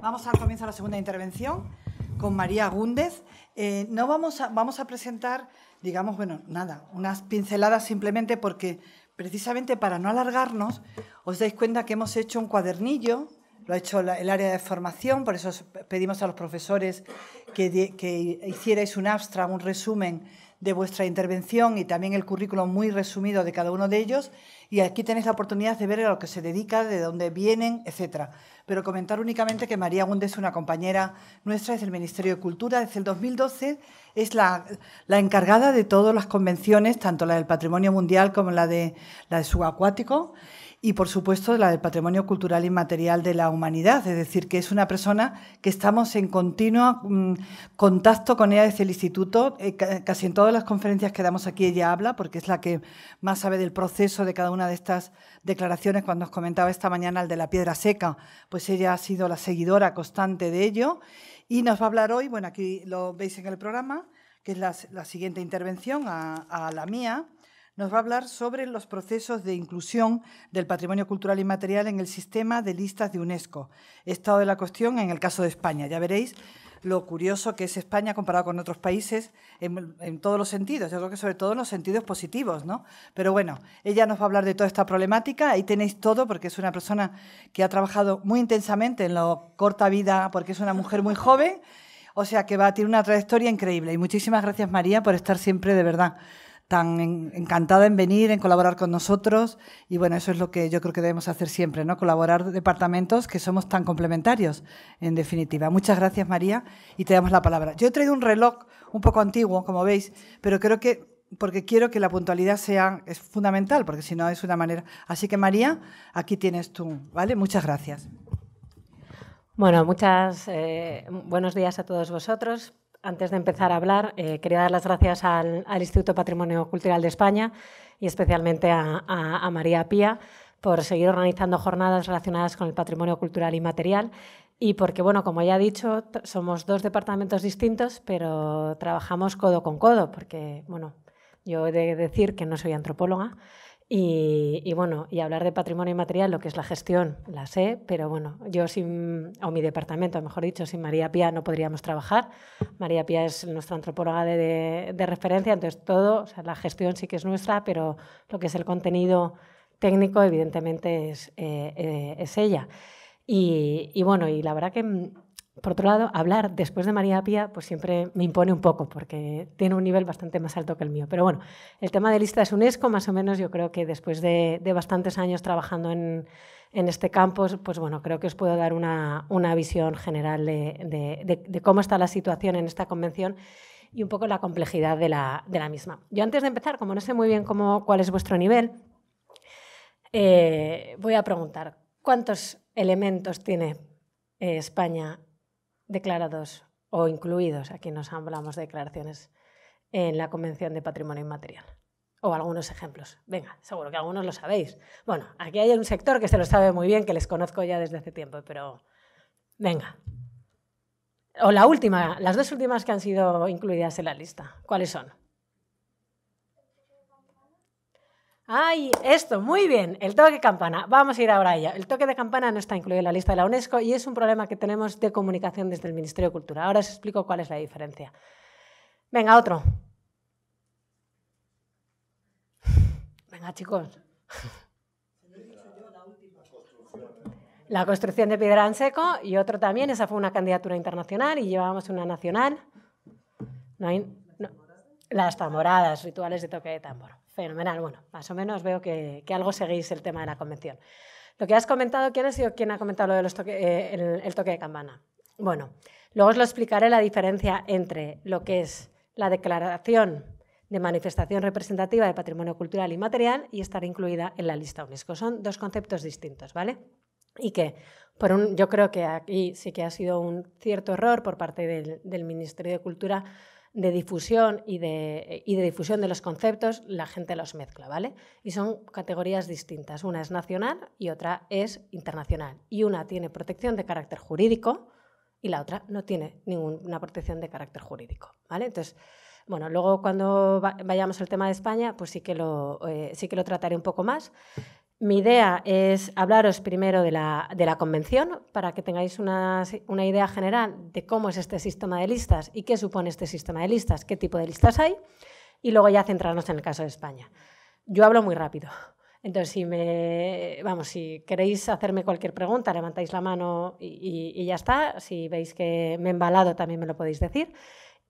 Vamos a comenzar la segunda intervención con María Gúndez. Eh, no vamos a, vamos a presentar, digamos, bueno, nada, unas pinceladas simplemente porque precisamente para no alargarnos, os dais cuenta que hemos hecho un cuadernillo, lo ha hecho el área de formación, por eso pedimos a los profesores que, que hicierais un abstract, un resumen de vuestra intervención y también el currículum muy resumido de cada uno de ellos. Y aquí tenéis la oportunidad de ver a lo que se dedica, de dónde vienen, etcétera. Pero comentar únicamente que María Gunde es una compañera nuestra, es el Ministerio de Cultura, desde el 2012 es la, encargada de todas las convenciones, tanto la del Patrimonio Mundial como la de, la de Subacuático y, por supuesto, la del patrimonio cultural inmaterial de la humanidad. Es decir, que es una persona que estamos en continuo mm, contacto con ella desde el instituto. Eh, casi en todas las conferencias que damos aquí ella habla, porque es la que más sabe del proceso de cada una de estas declaraciones. Cuando os comentaba esta mañana el de la piedra seca, pues ella ha sido la seguidora constante de ello. Y nos va a hablar hoy, bueno, aquí lo veis en el programa, que es la, siguiente intervención a la mía nos va a hablar sobre los procesos de inclusión del patrimonio cultural inmaterial en el sistema de listas de UNESCO. Estado de la cuestión en el caso de España. Ya veréis lo curioso que es España comparado con otros países en, todos los sentidos, yo creo que sobre todo en los sentidos positivos, ¿no? Pero bueno, ella nos va a hablar de toda esta problemática, ahí tenéis todo porque es una persona que ha trabajado muy intensamente en lo corta vida, porque es una mujer muy joven, o sea que va a tener una trayectoria increíble. Y muchísimas gracias María por estar siempre de verdad tan encantada en venir, en colaborar con nosotros. Y bueno, eso es lo que yo creo que debemos hacer siempre, ¿no? Colaborar departamentos que somos tan complementarios, en definitiva. Muchas gracias, María, y te damos la palabra. Yo he traído un reloj un poco antiguo, como veis, pero creo que porque quiero que la puntualidad sea es fundamental, porque si no es una manera. Así que María, aquí tienes tú, ¿vale? Muchas gracias. Bueno, muchas eh, buenos días a todos vosotros. Antes de empezar a hablar, eh, quería dar las gracias al, Instituto Patrimonio Cultural de España y especialmente a, a María Pía por seguir organizando jornadas relacionadas con el patrimonio cultural y material y porque, bueno, como ya he dicho, somos dos departamentos distintos, pero trabajamos codo con codo, porque, bueno, yo he de decir que no soy antropóloga, y, bueno, y hablar de patrimonio inmaterial, lo que es la gestión, la sé, pero bueno, yo sin, o mi departamento, mejor dicho, sin María Pía no podríamos trabajar. María Pía es nuestra antropóloga de, referencia, entonces todo, o sea, la gestión sí que es nuestra, pero lo que es el contenido técnico, evidentemente, es, eh, eh, es ella. Y, y, bueno, y la verdad que por otro lado, hablar después de María Apia, pues siempre me impone un poco porque tiene un nivel bastante más alto que el mío. Pero bueno, el tema de lista es UNESCO, más o menos, yo creo que después de, bastantes años trabajando en, este campo, pues bueno, creo que os puedo dar una, visión general de, cómo está la situación en esta convención y un poco la complejidad de la, misma. Yo antes de empezar, como no sé muy bien cómo, cuál es vuestro nivel, eh, voy a preguntar, ¿cuántos elementos tiene eh, España declarados o incluidos, aquí nos hablamos de declaraciones, en la Convención de Patrimonio Inmaterial. O algunos ejemplos. Venga, seguro que algunos lo sabéis. Bueno, aquí hay un sector que se lo sabe muy bien, que les conozco ya desde hace tiempo, pero venga. O la última, las dos últimas que han sido incluidas en la lista. ¿Cuáles son? Ay, esto, muy bien, el toque de campana. Vamos a ir ahora a ella. El toque de campana no está incluido en la lista de la UNESCO y es un problema que tenemos de comunicación desde el Ministerio de Cultura. Ahora os explico cuál es la diferencia. Venga, otro. Venga, chicos. La construcción de piedra en seco y otro también, esa fue una candidatura internacional y llevábamos una nacional. No hay, Las tamboradas, rituales de toque de tambor. Fenomenal. Bueno, más o menos veo que, algo seguís el tema de la convención. Lo que has comentado, ¿quién ha sido quien ha comentado lo de eh, el, toque de campana? Bueno, luego os lo explicaré la diferencia entre lo que es la declaración de manifestación representativa de patrimonio cultural y material y estar incluida en la lista UNESCO. Son dos conceptos distintos, ¿vale? Y que por yo creo que aquí sí que ha sido un cierto error por parte del Ministerio de Cultura de difusión y de, de, difusión de los conceptos, la gente los mezcla, ¿vale? Y son categorías distintas. Una es nacional y otra es internacional. Y una tiene protección de carácter jurídico y la otra no tiene ninguna protección de carácter jurídico, ¿vale? Entonces, bueno, luego cuando vayamos al tema de España, pues sí que lo, eh, sí que lo trataré un poco más. Mi idea es hablaros primero de la, convención para que tengáis una, idea general de cómo es este sistema de listas y qué supone este sistema de listas, qué tipo de listas hay, y luego ya centrarnos en el caso de España. Yo hablo muy rápido, entonces si, me, vamos, si queréis hacerme cualquier pregunta, levantáis la mano y, y ya está. Si veis que me he embalado, también me lo podéis decir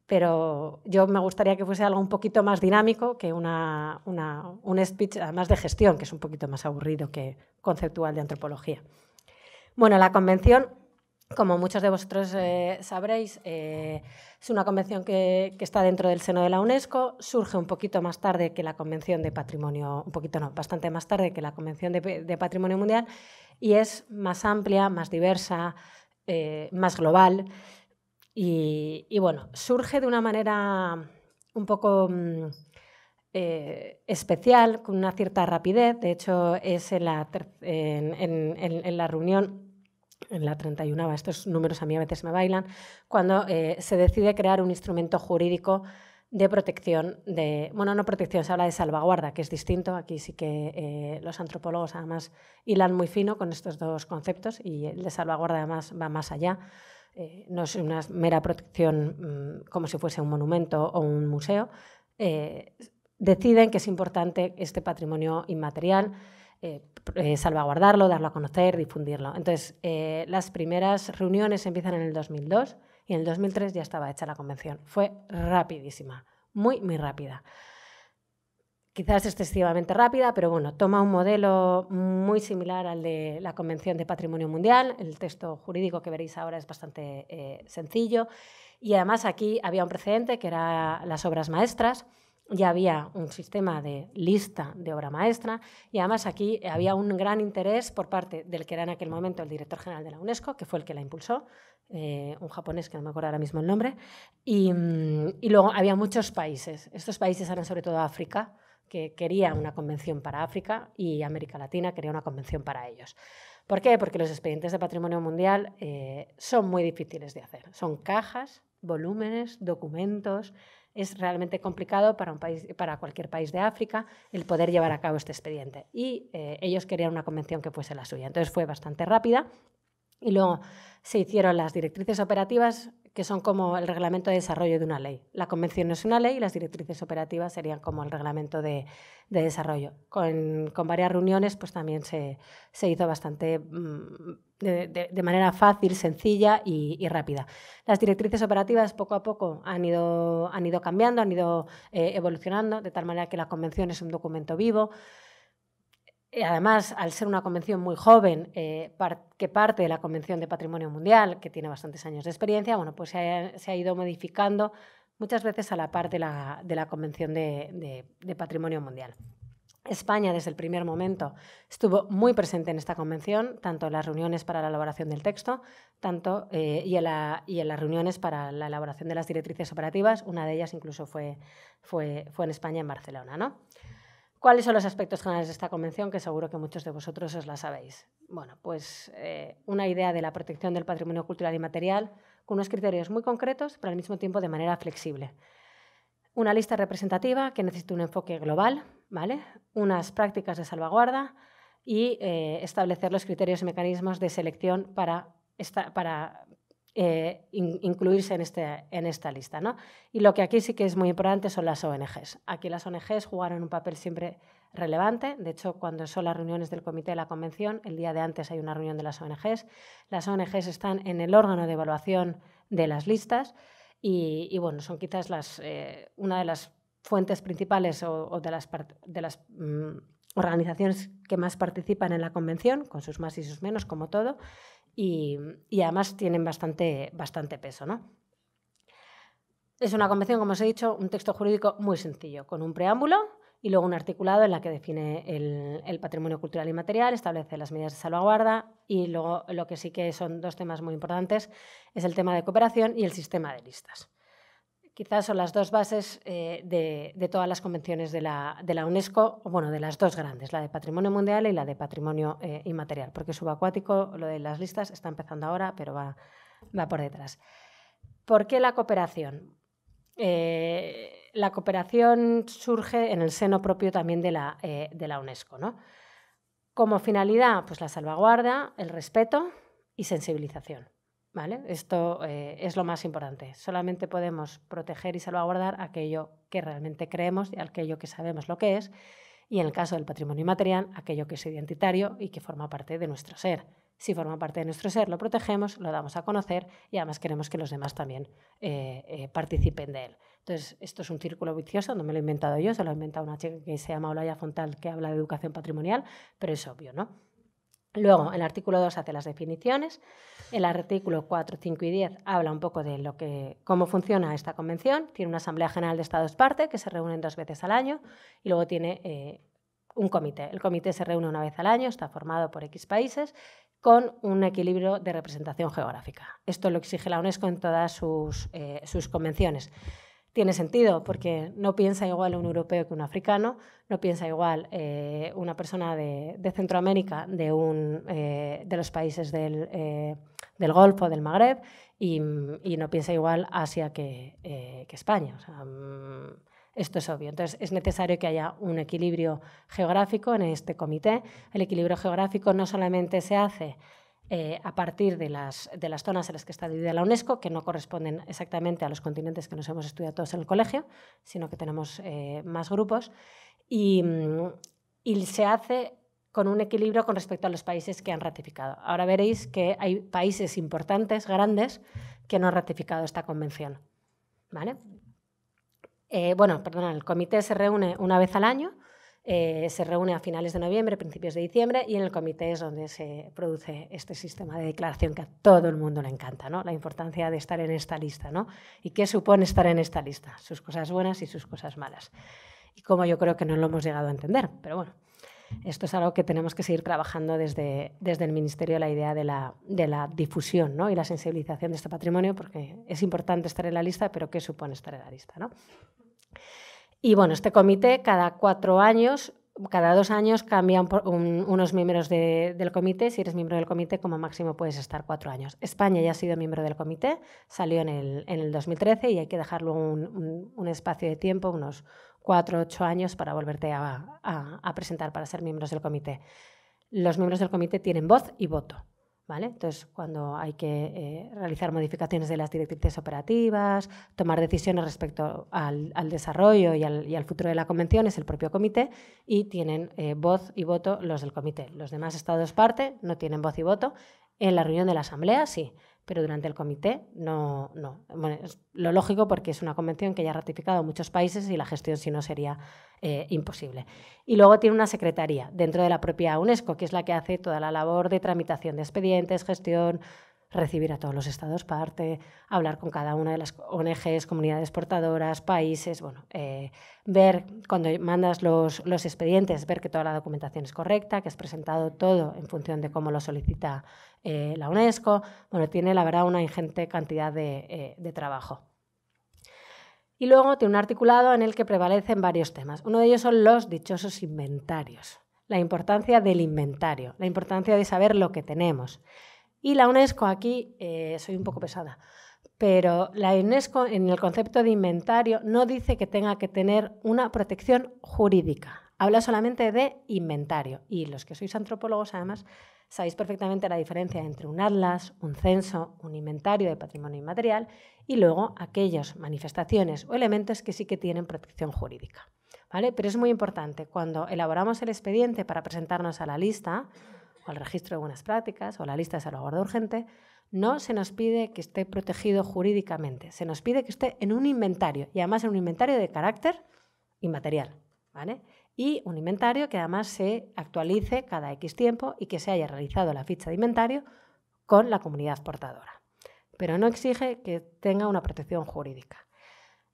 pero yo me gustaría que fuese algo un poquito más dinámico que una, un speech, además de gestión, que es un poquito más aburrido que conceptual de antropología. Bueno, la convención, como muchos de vosotros eh, sabréis, eh, es una convención que, está dentro del seno de la UNESCO, surge un poquito más tarde que la Convención de Patrimonio, un poquito no, bastante más tarde que la Convención de, Patrimonio Mundial, y es más amplia, más diversa, eh, más global. Y, bueno, surge de una manera un poco mm, eh, especial, con una cierta rapidez. De hecho, es en la, en, la reunión, en la 31, estos números a mí a veces me bailan, cuando eh, se decide crear un instrumento jurídico de protección, de, bueno, no protección, se habla de salvaguarda, que es distinto. Aquí sí que eh, los antropólogos además hilan muy fino con estos dos conceptos y el de salvaguarda además va más allá. Eh, no es una mera protección mm, como si fuese un monumento o un museo, eh, deciden que es importante este patrimonio inmaterial, eh, salvaguardarlo, darlo a conocer, difundirlo. Entonces, las primeras reuniones empiezan en el 2002 y en el 2003 ya estaba hecha la convención. Fue rapidísima, muy, muy rápida quizás excesivamente rápida, pero bueno, toma un modelo muy similar al de la Convención de Patrimonio Mundial. El texto jurídico que veréis ahora es bastante eh, sencillo. Y además aquí había un precedente que era las obras maestras. Ya había un sistema de lista de obra maestra y además aquí había un gran interés por parte del que era en aquel momento el director general de la UNESCO, que fue el que la impulsó, eh, un japonés que no me acuerdo ahora mismo el nombre, y, mm, y luego había muchos países. Estos países eran sobre todo África, que quería una convención para África y América Latina quería una convención para ellos. ¿Por qué? Porque los expedientes de patrimonio mundial eh, son muy difíciles de hacer. Son cajas, volúmenes, documentos. Es realmente complicado para, un país, para cualquier país de África el poder llevar a cabo este expediente. Y eh, ellos querían una convención que fuese la suya. Entonces fue bastante rápida. Y luego se hicieron las directrices operativas que son como el reglamento de desarrollo de una ley. La convención es una ley y las directrices operativas serían como el reglamento de, de desarrollo. Con, con, varias reuniones, pues también se, se hizo bastante mm, de, de, manera fácil, sencilla y, rápida. Las directrices operativas poco a poco han ido, han ido cambiando, han ido eh, evolucionando, de tal manera que la convención es un documento vivo. Eh, además, al ser una convención muy joven, eh, que parte de la Convención de Patrimonio Mundial, que tiene bastantes años de experiencia, bueno, pues se ha, ido modificando muchas veces a la parte de la, Convención de, Patrimonio Mundial. España desde el primer momento estuvo muy presente en esta convención, tanto en las reuniones para la elaboración del texto tanto, eh, y, en y, en las reuniones para la elaboración de las directrices operativas. Una de ellas incluso fue, fue, fue en España, en Barcelona. ¿no? ¿Cuáles son los aspectos generales de esta convención? Que seguro que muchos de vosotros os la sabéis. Bueno, pues eh, una idea de la protección del patrimonio cultural y material con unos criterios muy concretos, pero al mismo tiempo de manera flexible. Una lista representativa que necesita un enfoque global, ¿vale? Unas prácticas de salvaguarda y eh, establecer los criterios y mecanismos de selección para, esta, para eh, incluirse este, en, esta lista. ¿no? Y lo que aquí sí que es muy importante son las ONGs. Aquí las ONGs jugaron un papel siempre relevante. De hecho, cuando son las reuniones del comité de la convención, el día de antes hay una reunión de las ONGs. Las ONGs están en el órgano de evaluación de las listas y, bueno, son quizás eh, una de las fuentes principales o, de las, mm, organizaciones que más participan en la convención, con sus más y sus menos, como todo y, además tienen bastante, peso. ¿no? Es una convención, como os he dicho, un texto jurídico muy sencillo, con un preámbulo y luego un articulado en la que define el, patrimonio cultural y material, establece las medidas de salvaguarda y luego lo que sí que son dos temas muy importantes es el tema de cooperación y el sistema de listas quizás son las dos bases eh, de, todas las convenciones de la, de la, UNESCO, bueno, de las dos grandes, la de patrimonio mundial y la de patrimonio eh, inmaterial, porque subacuático, lo de las listas, está empezando ahora, pero va, por detrás. ¿Por qué la cooperación? Eh, la cooperación surge en el seno propio también de la, de UNESCO. Como finalidad, pues la salvaguarda, el respeto y sensibilización. Esto eh, es lo más importante. Solamente podemos proteger y salvaguardar aquello que realmente creemos y aquello que sabemos lo que es, y en el caso del patrimonio inmaterial, aquello que es identitario y que forma parte de nuestro ser. Si forma parte de nuestro ser, lo protegemos, lo damos a conocer y además queremos que los demás también eh, eh, participen de él. Entonces, esto es un círculo vicioso, no me lo he inventado yo, se lo ha inventado una chica que se llama Olaya Fontal, que habla de educación patrimonial, pero es obvio, ¿no? Luego, el artículo 2 hace las definiciones, el artículo 4, 5 y 10 habla un poco de lo que, cómo funciona esta convención, tiene una Asamblea General de Estados parte que se reúnen dos veces al año y luego tiene eh, un comité. El comité se reúne una vez al año, está formado por X países con un equilibrio de representación geográfica. Esto lo exige la UNESCO en todas sus, eh, sus convenciones tiene sentido, porque no piensa igual un europeo que un africano, no piensa igual eh, una persona de, Centroamérica, eh, de, los países del, eh, Golfo, del Magreb, y, no piensa igual Asia que, España. Mm, esto es obvio. Entonces, es necesario que haya un equilibrio geográfico en este comité. El equilibrio geográfico no solamente se hace eh, a partir de las, de las zonas en las que está dividida la UNESCO, que no corresponden exactamente a los continentes que nos hemos estudiado todos en el colegio, sino que tenemos eh, más grupos, y, mm, y, se hace con un equilibrio con respecto a los países que han ratificado. Ahora veréis que hay países importantes, grandes, que no han ratificado esta convención. ¿Vale? Eh, bueno, perdón, el comité se reúne una vez al año eh, se reúne a finales de noviembre, principios de diciembre, y en el comité es donde se produce este sistema de declaración que a todo el mundo le encanta, ¿no? La importancia de estar en esta lista, ¿no? ¿Y qué supone estar en esta lista? Sus cosas buenas y sus cosas malas. Y como yo creo que no lo hemos llegado a entender, pero bueno. Esto es algo que tenemos que seguir trabajando desde, desde el Ministerio, la idea de la, difusión y la sensibilización de este patrimonio, porque es importante estar en la lista, pero ¿qué supone estar en la lista? ¿no? Y bueno, este comité cada cuatro años, cada dos años cambian unos miembros del comité. Si eres miembro del comité, como máximo puedes estar cuatro años. España ya ha sido miembro del comité, salió en el, 2013 y hay que dejarlo un, espacio de tiempo, unos cuatro o ocho años, para volverte a, a presentar para ser miembros del comité. Los miembros del comité tienen voz y voto. Entonces, cuando hay que eh, realizar modificaciones de las directrices operativas, tomar decisiones respecto al, desarrollo y al, futuro de la convención, es el propio comité y tienen eh, voz y voto los del comité. Los demás estados parte no tienen voz y voto. En la reunión de la asamblea sí, pero durante el comité no. no. Bueno, es lo lógico porque es una convención que ya ha ratificado muchos países y la gestión si no sería eh, imposible. Y luego tiene una secretaría dentro de la propia UNESCO, que es la que hace toda la labor de tramitación de expedientes, gestión, recibir a todos los estados parte, hablar con cada una de las ONGs, comunidades portadoras, países, bueno, eh, ver cuando mandas los, expedientes, ver que toda la documentación es correcta, que has presentado todo en función de cómo lo solicita eh, la UNESCO. Bueno, tiene la verdad una ingente cantidad eh, de trabajo. Y luego tiene un articulado en el que prevalecen varios temas. Uno de ellos son los dichosos inventarios, la importancia del inventario, la importancia de saber lo que tenemos. Y la UNESCO aquí, eh, soy un poco pesada, pero la UNESCO en el concepto de inventario no dice que tenga que tener una protección jurídica. Habla solamente de inventario. Y los que sois antropólogos, además, sabéis perfectamente la diferencia entre un atlas, un censo, un inventario de patrimonio inmaterial y luego aquellas manifestaciones o elementos que sí que tienen protección jurídica. ¿Vale? Pero es muy importante, cuando elaboramos el expediente para presentarnos a la lista, o al registro de buenas prácticas o la lista de salvaguarda urgente, no se nos pide que esté protegido jurídicamente, se nos pide que esté en un inventario y además en un inventario de carácter inmaterial, ¿vale? Y un inventario que además se actualice cada X tiempo y que se haya realizado la ficha de inventario con la comunidad portadora. Pero no exige que tenga una protección jurídica.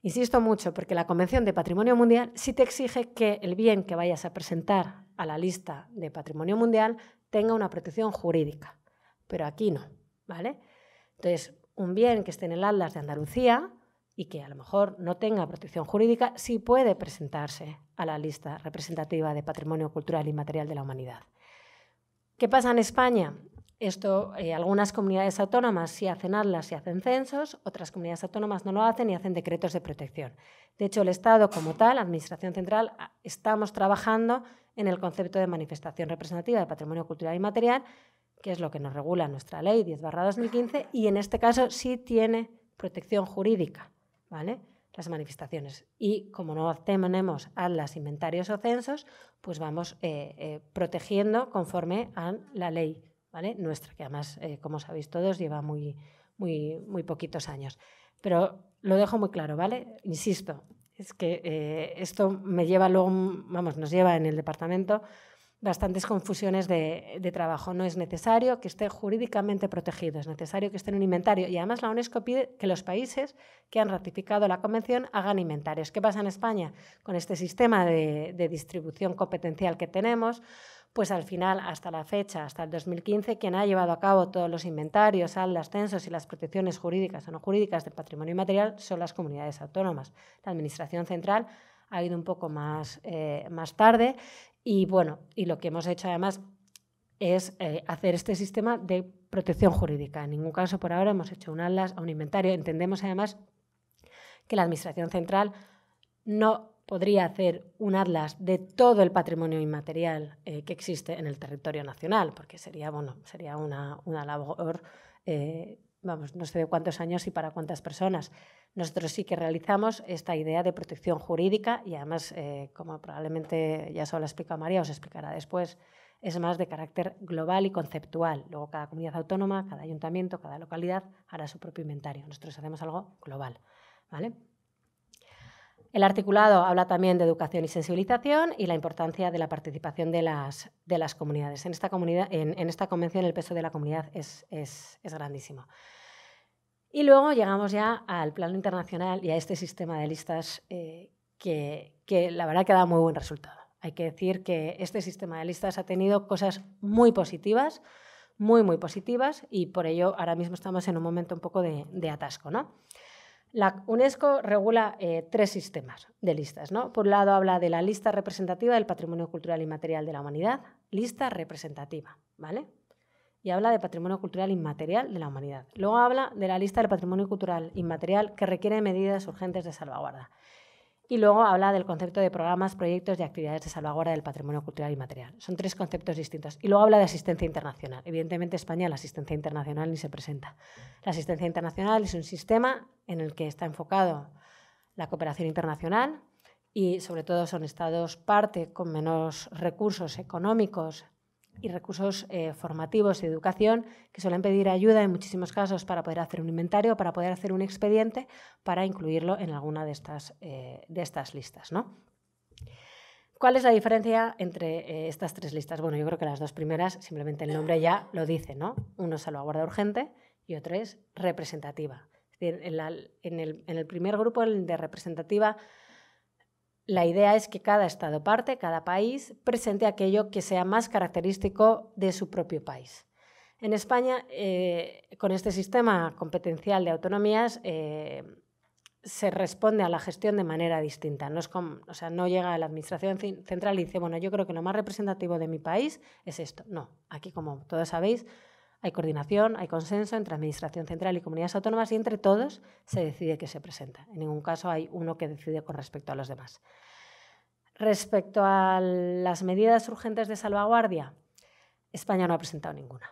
Insisto mucho, porque la Convención de Patrimonio Mundial sí te exige que el bien que vayas a presentar a la lista de Patrimonio Mundial tenga una protección jurídica, pero aquí no, ¿vale? Entonces, un bien que esté en el Atlas de Andalucía y que a lo mejor no tenga protección jurídica, sí puede presentarse a la lista representativa de patrimonio cultural y material de la humanidad. ¿Qué pasa en España? Esto, eh, algunas comunidades autónomas sí hacen atlas y hacen censos, otras comunidades autónomas no lo hacen y hacen decretos de protección. De hecho, el Estado como tal, Administración Central, estamos trabajando en el concepto de manifestación representativa de patrimonio cultural y material, que es lo que nos regula nuestra ley 10-2015, y en este caso sí tiene protección jurídica, ¿vale? Las manifestaciones. Y como no tenemos a las inventarios o censos, pues vamos eh, eh, protegiendo conforme a la ley, ¿vale? Nuestra, que además, eh, como sabéis todos, lleva muy, muy, muy poquitos años. Pero lo dejo muy claro, ¿vale? Insisto, es que eh, esto me lleva vamos, nos lleva en el departamento bastantes confusiones de, trabajo. No es necesario que esté jurídicamente protegido, es necesario que esté en un inventario. Y además la UNESCO pide que los países que han ratificado la Convención hagan inventarios. ¿Qué pasa en España con este sistema de distribución competencial que tenemos? pues al final, hasta la fecha, hasta el 2015, quien ha llevado a cabo todos los inventarios, las censos y las protecciones jurídicas o no jurídicas del patrimonio inmaterial son las comunidades autónomas. La Administración Central ha ido un poco más, eh, más tarde y bueno, y lo que hemos hecho además es eh, hacer este sistema de protección jurídica. En ningún caso por ahora hemos hecho un atlas o un inventario. Entendemos además que la Administración Central no podría hacer un atlas de todo el patrimonio inmaterial eh, que existe en el territorio nacional, porque sería, bueno, sería una, una labor, eh, vamos, no sé de cuántos años y para cuántas personas. Nosotros sí que realizamos esta idea de protección jurídica y además, eh, como probablemente ya se lo explicado María, os explicará después, es más de carácter global y conceptual. Luego cada comunidad autónoma, cada ayuntamiento, cada localidad hará su propio inventario. Nosotros hacemos algo global, ¿vale? El articulado habla también de educación y sensibilización y la importancia de la participación de las, comunidades. En esta, comunidad, en, esta convención el peso de la comunidad es, grandísimo. Y luego llegamos ya al plano internacional y a este sistema de listas eh, que, la verdad que ha dado muy buen resultado. Hay que decir que este sistema de listas ha tenido cosas muy positivas, muy, muy positivas, y por ello ahora mismo estamos en un momento un poco de, de atasco. ¿no? La UNESCO regula eh, tres sistemas de listas. ¿no? Por un lado habla de la lista representativa del patrimonio cultural inmaterial de la humanidad, lista representativa, ¿vale? Y habla de patrimonio cultural inmaterial de la humanidad. Luego habla de la lista del patrimonio cultural inmaterial que requiere medidas urgentes de salvaguarda. Y luego habla del concepto de programas, proyectos y actividades de salvaguarda del patrimonio cultural y material. Son tres conceptos distintos. Y luego habla de asistencia internacional. Evidentemente, España la asistencia internacional ni se presenta. La asistencia internacional es un sistema en el que está enfocado la cooperación internacional y sobre todo son estados parte con menos recursos económicos y recursos eh, formativos y educación que suelen pedir ayuda en muchísimos casos para poder hacer un inventario, para poder hacer un expediente, para incluirlo en alguna de estas, eh, de estas listas. ¿no? ¿Cuál es la diferencia entre eh, estas tres listas? Bueno, yo creo que las dos primeras, simplemente el nombre ya lo dice, ¿no? Uno es salvaguarda urgente y otro es representativa. En, el, en el primer grupo, el de representativa, la idea es que cada Estado parte, cada país, presente aquello que sea más característico de su propio país. En España, eh, con este sistema competencial de autonomías, eh, se responde a la gestión de manera distinta. No, o sea, no llega a la Administración Central y dice, bueno, yo creo que lo más representativo de mi país es esto. No, aquí, como todos sabéis, hay coordinación, hay consenso entre Administración Central y comunidades autónomas y entre todos se decide que se presenta. En ningún caso hay uno que decide con respecto a los demás. Respecto a las medidas urgentes de salvaguardia, España no ha presentado ninguna.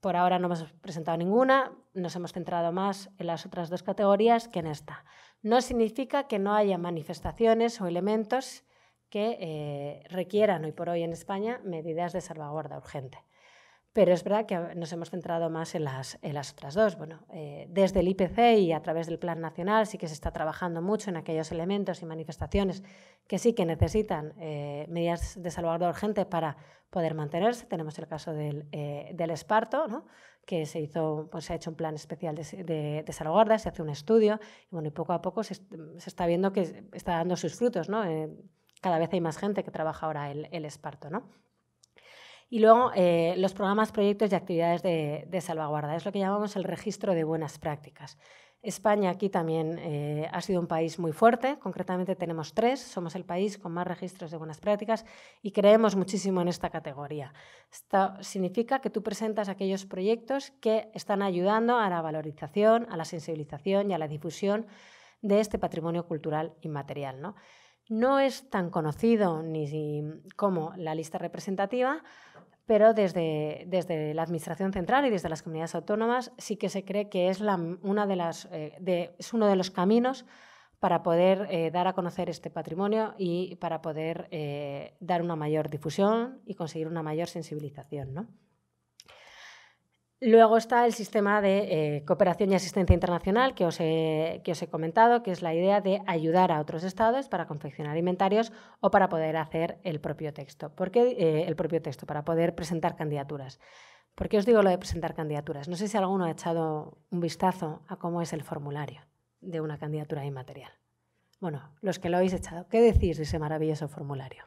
Por ahora no hemos presentado ninguna, nos hemos centrado más en las otras dos categorías que en esta. No significa que no haya manifestaciones o elementos que eh, requieran hoy por hoy en España medidas de salvaguarda urgente pero es verdad que nos hemos centrado más en las, las otras dos. Bueno, eh, desde el IPC y a través del Plan Nacional sí que se está trabajando mucho en aquellos elementos y manifestaciones que sí que necesitan eh, medidas de salvaguarda urgente para poder mantenerse. Tenemos el caso eh, del, esparto, ¿no? que se hizo, pues se ha hecho un plan especial de, salvaguarda, se hace un estudio, y bueno, y poco a poco se, está viendo que está dando sus frutos, ¿no? cada vez hay más gente que trabaja ahora el, el esparto, ¿no? Y luego eh, los programas, proyectos y actividades de, salvaguarda. Es lo que llamamos el registro de buenas prácticas. España aquí también eh, ha sido un país muy fuerte, concretamente tenemos tres, somos el país con más registros de buenas prácticas y creemos muchísimo en esta categoría. Esto significa que tú presentas aquellos proyectos que están ayudando a la valorización, a la sensibilización y a la difusión de este patrimonio cultural inmaterial. ¿no? no es tan conocido ni como la lista representativa, pero desde, desde la Administración Central y desde las comunidades autónomas sí que se cree que es, eh, es uno de los caminos para poder eh, dar a conocer este patrimonio y para poder eh, dar una mayor difusión y conseguir una mayor sensibilización. ¿no? Luego está el sistema de eh, cooperación y asistencia internacional que os, he, que os, he, comentado, que es la idea de ayudar a otros estados para confeccionar inventarios o para poder hacer el propio texto. ¿Por qué eh, el propio texto? Para poder presentar candidaturas. ¿Por qué os digo lo de presentar candidaturas? No sé si alguno ha echado un vistazo a cómo es el formulario de una candidatura inmaterial. Bueno, los que lo habéis echado, ¿qué decís de ese maravilloso formulario?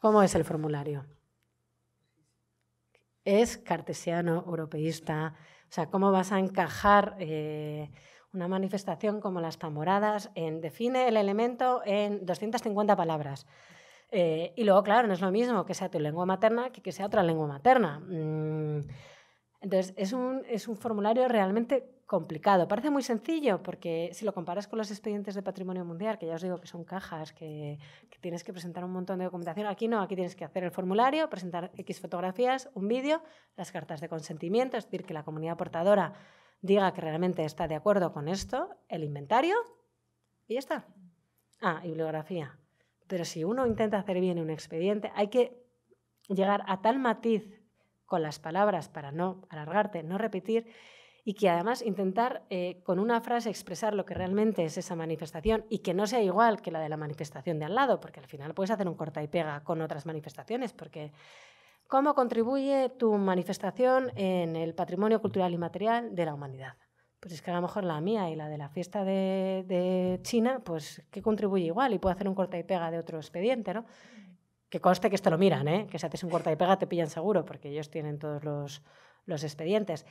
¿Cómo es el formulario? ¿Es cartesiano, europeísta? O sea, ¿cómo vas a encajar eh, una manifestación como las tamoradas en define el elemento en 250 palabras? Eh, y luego, claro, no es lo mismo que sea tu lengua materna que que sea otra lengua materna. Mm, entonces, es un, es un formulario realmente complicado. Parece muy sencillo porque si lo comparas con los expedientes de patrimonio mundial, que ya os digo que son cajas, que, tienes que presentar un montón de documentación, aquí no, aquí tienes que hacer el formulario, presentar X fotografías, un vídeo, las cartas de consentimiento, es decir, que la comunidad portadora diga que realmente está de acuerdo con esto, el inventario y ya está. Ah, bibliografía. Pero si uno intenta hacer bien un expediente, hay que llegar a tal matiz con las palabras para no alargarte, no repetir, y que además intentar eh, con una frase expresar lo que realmente es esa manifestación y que no sea igual que la de la manifestación de al lado, porque al final puedes hacer un corta y pega con otras manifestaciones, porque ¿cómo contribuye tu manifestación en el patrimonio cultural y material de la humanidad? Pues es que a lo mejor la mía y la de la fiesta de, China, pues que contribuye igual y puedo hacer un corta y pega de otro expediente, ¿no? Que conste que esto lo miran, ¿eh? que si haces un corta y pega te pillan seguro, porque ellos tienen todos los, los expedientes.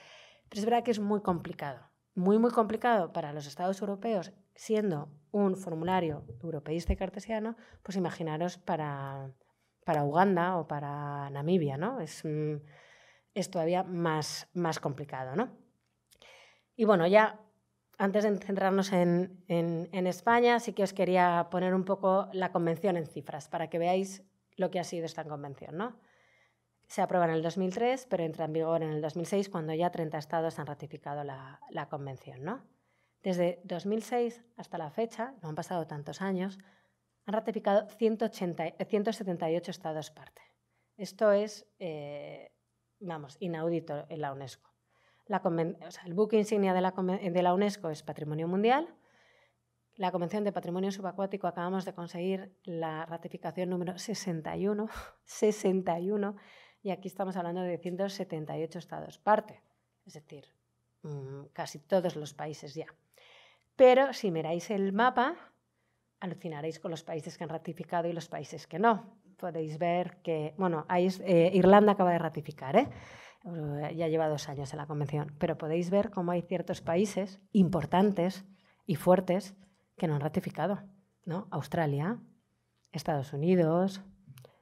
Pero es verdad que es muy complicado, muy, muy complicado para los estados europeos, siendo un formulario europeísta y cartesiano, pues imaginaros para, Uganda o para Namibia, ¿no? Es, mm, todavía más, complicado, ¿no? Y bueno, ya antes de centrarnos en, en, España, sí que os quería poner un poco la convención en cifras para que veáis lo que ha sido esta convención. ¿no? Se aprueba en el 2003, pero entra en vigor en el 2006 cuando ya 30 estados han ratificado la, convención. ¿no? Desde 2006 hasta la fecha, no han pasado tantos años, han ratificado 180, 178 eh, estados parte. Esto es, eh, vamos, inaudito en la UNESCO. La o sea, el buque insignia de la, UNESCO es Patrimonio Mundial. La Convención de Patrimonio Subacuático acabamos de conseguir la ratificación número 61, 61 y aquí estamos hablando de 178 estados parte, es decir, mm, casi todos los países ya. Pero si miráis el mapa, alucinaréis con los países que han ratificado y los países que no. Podéis ver que, bueno, eh, Irlanda acaba de ratificar, ¿eh? ¿eh? ya lleva dos años en la convención, pero podéis ver cómo hay ciertos países importantes y fuertes que no han ratificado. Australia, Estados Unidos,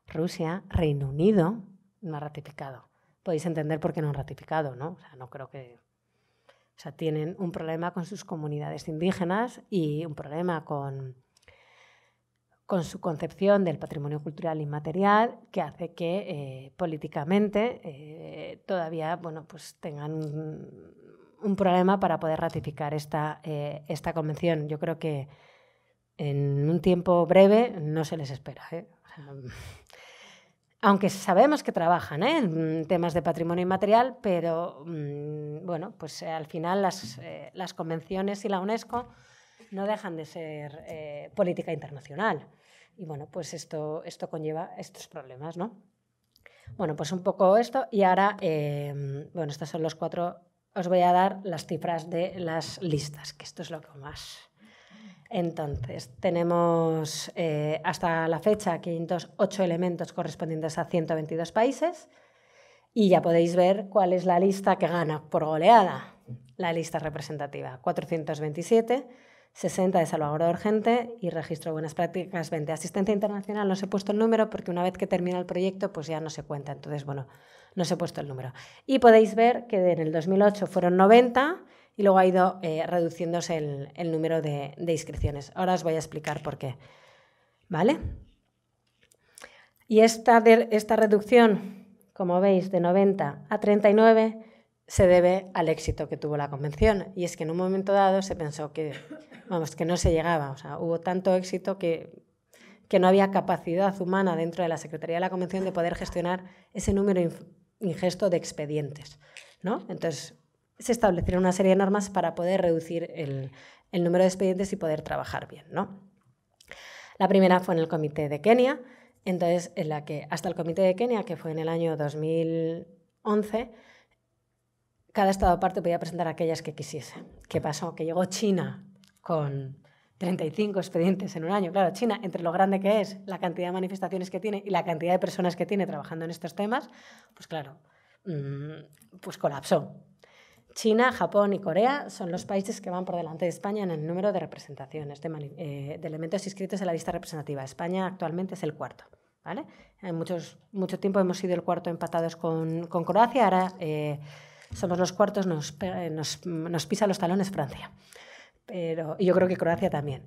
Rusia, Reino Unido, no ha ratificado. Podéis entender por qué no han ratificado, ¿no? O sea, no creo que... O sea, tienen un problema con sus comunidades indígenas y un problema con, con su concepción del patrimonio cultural inmaterial que hace que eh, políticamente eh, todavía bueno, pues tengan un, problema para poder ratificar esta, eh, esta convención. Yo creo que en un tiempo breve no se les espera. O sea, aunque sabemos que trabajan ¿eh? en temas de patrimonio inmaterial, pero mm, bueno, pues eh, al final eh, las, convenciones y la UNESCO no dejan de ser política internacional. Y bueno, pues esto, esto conlleva estos problemas, ¿no? Bueno, pues un poco esto. Y ahora, em, bueno, estos son los cuatro. Os voy a dar las cifras de las listas, que esto es lo que más entonces, tenemos eh, hasta la fecha 508 elementos correspondientes a 122 países y ya podéis ver cuál es la lista que gana por goleada, la lista representativa. 427, 60 de salvaguarda urgente y registro de buenas prácticas 20. Asistencia internacional, no os he puesto el número porque una vez que termina el proyecto pues ya no se cuenta, entonces bueno, no os he puesto el número. Y podéis ver que en el 2008 fueron 90 y luego ha ido eh, reduciéndose el, número de, inscripciones. Ahora os voy a explicar por qué. ¿Vale? Y esta, esta reducción, como veis, de 90 a 39 se debe al éxito que tuvo la convención. Y es que en un momento dado se pensó que, vamos, que no se llegaba. O sea, hubo tanto éxito que, que no había capacidad humana dentro de la Secretaría de la Convención de poder gestionar ese número ingesto de expedientes. ¿no? Entonces, se establecieron una serie de normas para poder reducir el, número de expedientes y poder trabajar bien. ¿no? La primera fue en el Comité de Kenia, entonces en la que hasta el Comité de Kenia, que fue en el año 2011, cada Estado aparte podía presentar aquellas que quisiese. ¿Qué pasó? Que llegó China con 35 expedientes en un año. Claro, China, entre lo grande que es, la cantidad de manifestaciones que tiene y la cantidad de personas que tiene trabajando en estos temas, pues claro, mm, pues colapsó. China, Japón y Corea son los países que van por delante de España en el número de representaciones, eh, de, elementos inscritos en la lista representativa. España actualmente es el cuarto. ¿vale? En muchos, mucho tiempo hemos sido el cuarto empatados con, con Croacia, ahora eh, somos los cuartos, nos, nos, pisa los talones Francia. Pero y yo creo que Croacia también.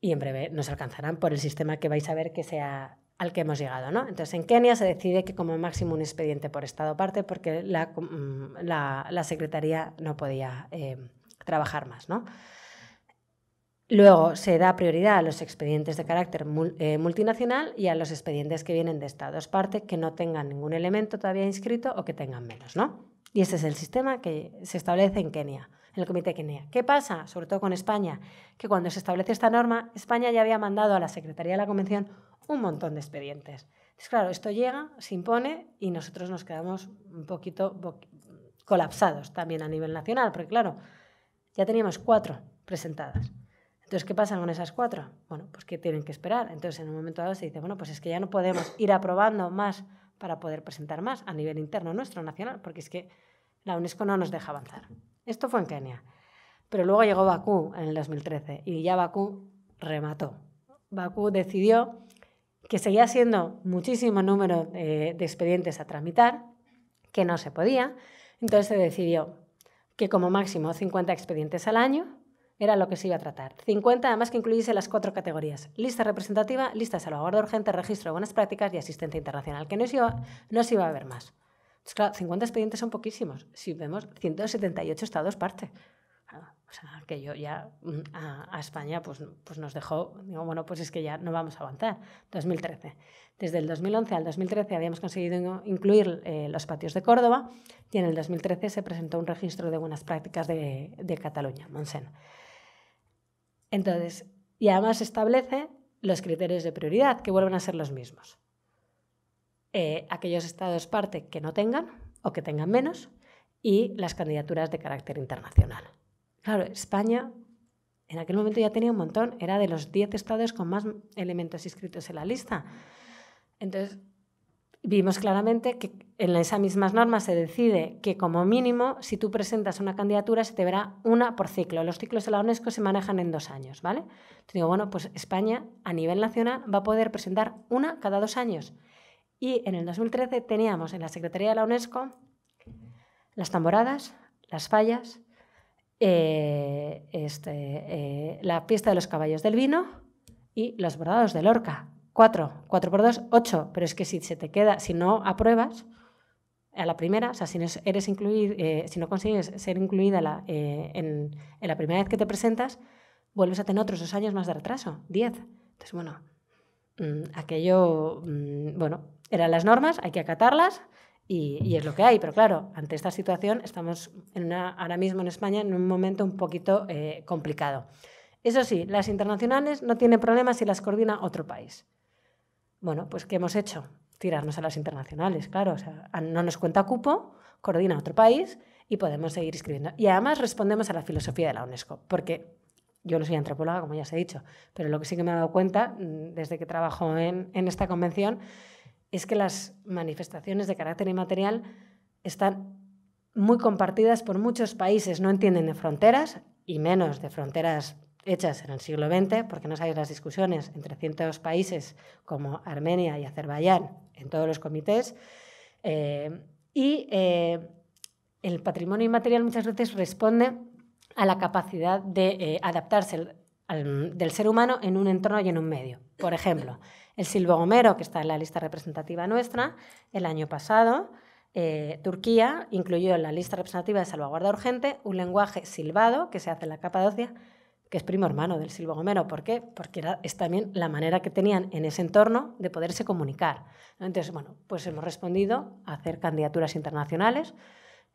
Y en breve nos alcanzarán por el sistema que vais a ver que se ha, al que hemos llegado. ¿no? Entonces, en Kenia se decide que como máximo un expediente por Estado parte porque mm, la, Secretaría no podía eh, trabajar más. ¿no? Luego se da prioridad a los expedientes de carácter eh, multinacional y a los expedientes que vienen de Estados parte que no tengan ningún elemento todavía inscrito o que tengan menos. ¿no? Y ese es el sistema que se establece en Kenia en el Comité Kenia. ¿Qué pasa? Sobre todo con España, que cuando se establece esta norma, España ya había mandado a la Secretaría de la Convención un montón de expedientes. Es claro, esto llega, se impone y nosotros nos quedamos un poquito colapsados también a nivel nacional, porque claro, ya teníamos cuatro presentadas. Entonces, ¿qué pasa con esas cuatro? Bueno, pues que tienen que esperar. Entonces, en un momento dado se dice, bueno, pues es que ya no podemos ir aprobando más para poder presentar más a nivel interno nuestro, nacional, porque es que la UNESCO no nos deja avanzar. Esto fue en Kenia. Pero luego llegó Bakú en el 2013 y ya Bakú remató. Bakú decidió que seguía siendo muchísimo número de, expedientes a tramitar, que no se podía. Entonces se decidió que como máximo 50 expedientes al año era lo que se iba a tratar. 50, además que incluyese las cuatro categorías. Lista representativa, lista de salvaguarda urgente, registro de buenas prácticas y asistencia internacional, que no se iba a ver más. 50 expedientes son poquísimos. Si vemos 178 estados parte. O sea, que yo ya mm, a, España pues, pues, nos dejó, digo, bueno, pues es que ya no vamos a avanzar. 2013. Desde el 2011 al 2013 habíamos conseguido incluir eh, los patios de Córdoba y en el 2013 se presentó un registro de buenas prácticas de, de Cataluña, Monsen. Entonces, y además establece los criterios de prioridad, que vuelven a ser los mismos. Eh, aquellos estados parte que no tengan o que tengan menos y las candidaturas de carácter internacional. Claro, España en aquel momento ya tenía un montón, era de los 10 estados con más elementos inscritos en la lista. Entonces, vimos claramente que en esas mismas normas se decide que como mínimo, si tú presentas una candidatura, se te verá una por ciclo. Los ciclos de la UNESCO se manejan en dos años, ¿vale? Entonces digo, bueno, pues España a nivel nacional va a poder presentar una cada dos años. Y en el 2013 teníamos en la Secretaría de la UNESCO las tamboradas, las fallas, eh, este, eh, la fiesta de los caballos del vino y los bordados de Lorca. Cuatro, cuatro por dos, ocho. Pero es que si se te queda, si no apruebas a la primera, o sea, si no, eres incluir, eh, si no consigues ser incluida en, la primera vez que te presentas, vuelves a tener otros dos años más de retraso, diez. Entonces, bueno, mm, aquello, mm, bueno, eran las normas, hay que acatarlas y, es lo que hay. Pero claro, ante esta situación estamos ahora mismo en España en un momento un poquito eh, complicado. Eso sí, las internacionales no tienen problemas si las coordina otro país. Bueno, pues ¿qué hemos hecho? Tirarnos a las internacionales, claro. no nos cuenta cupo, coordina otro país y podemos seguir escribiendo. Y además respondemos a la filosofía de la UNESCO, porque yo no soy antropóloga, como ya se ha dicho, pero lo que sí que me he dado cuenta mm, desde que trabajo en, en esta convención es que las manifestaciones de carácter inmaterial están muy compartidas por muchos países, no entienden de fronteras y menos de fronteras hechas en el siglo XX, porque no sabéis las discusiones entre cientos países como Armenia y Azerbaiyán en todos los comités. Eh, y eh, el patrimonio inmaterial muchas veces responde a la capacidad de eh, adaptarse del ser humano en un entorno y en un medio. Por ejemplo, el silbo gomero, que está en la lista representativa nuestra, el año pasado, eh, Turquía incluyó en la lista representativa de salvaguarda urgente un lenguaje silbado que se hace en la Capadocia, que es primo hermano del silbo gomero. ¿Por qué? Porque es también la manera que tenían en ese entorno de poderse comunicar. Entonces, bueno, pues hemos respondido a hacer candidaturas internacionales.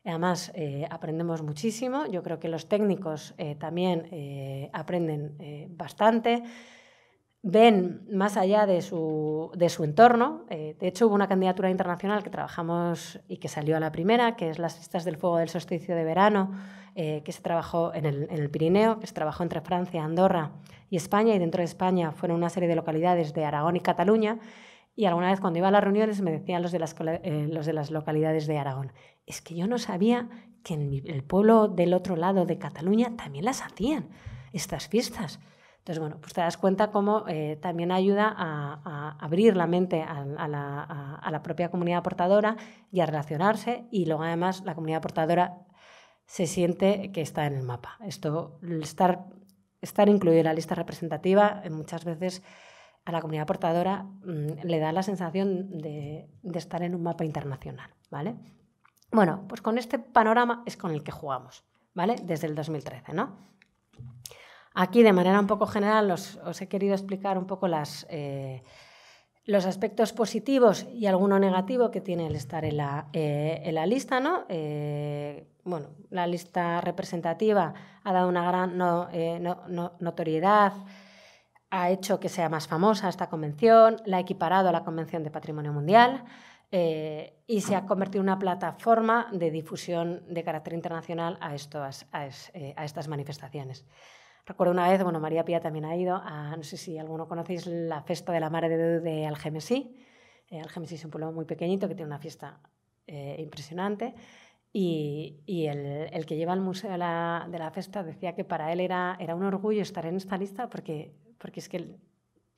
Además, eh, aprendemos muchísimo. Yo creo que los técnicos eh, también aprenden bastante ven más allá de su, entorno. Eh, de hecho, hubo una candidatura internacional que trabajamos y que salió a la primera, que es las fiestas del fuego del solsticio de verano, eh, que se trabajó en el, Pirineo, que se trabajó entre Francia, Andorra y España, y dentro de España fueron una serie de localidades de Aragón y Cataluña. Y alguna vez cuando iba a las reuniones me decían los de las, eh, los de las localidades de Aragón, es que yo no sabía que en el pueblo del otro lado de Cataluña también las hacían, estas fiestas. Entonces, bueno, pues te das cuenta cómo eh, también ayuda a, abrir la mente a, la, propia comunidad portadora y a relacionarse y luego además la comunidad portadora se siente que está en el mapa. Esto, estar, estar incluido en la lista representativa eh, muchas veces a la comunidad portadora mm, le da la sensación de, de, estar en un mapa internacional, ¿vale? Bueno, pues con este panorama es con el que jugamos, ¿vale? Desde el 2013, ¿no? Aquí, de manera un poco general, os, he querido explicar un poco eh, los aspectos positivos y alguno negativo que tiene el estar en la, eh, lista. ¿no? Eh, bueno, la lista representativa ha dado una gran notoriedad, ha hecho que sea más famosa esta convención, la ha equiparado a la Convención de Patrimonio Mundial. y se ha convertido en una plataforma de difusión de carácter internacional a estas manifestaciones. Recuerdo una vez, bueno, María Pía también ha ido a, no sé si alguno conocéis, la Festa de la Mare de, de Algemesí. Eh, Algemesí es un pueblo muy pequeñito que tiene una fiesta eh, impresionante. Y, el, que lleva el museo de la, Festa fiesta decía que para él era, un orgullo estar en esta lista porque, porque es que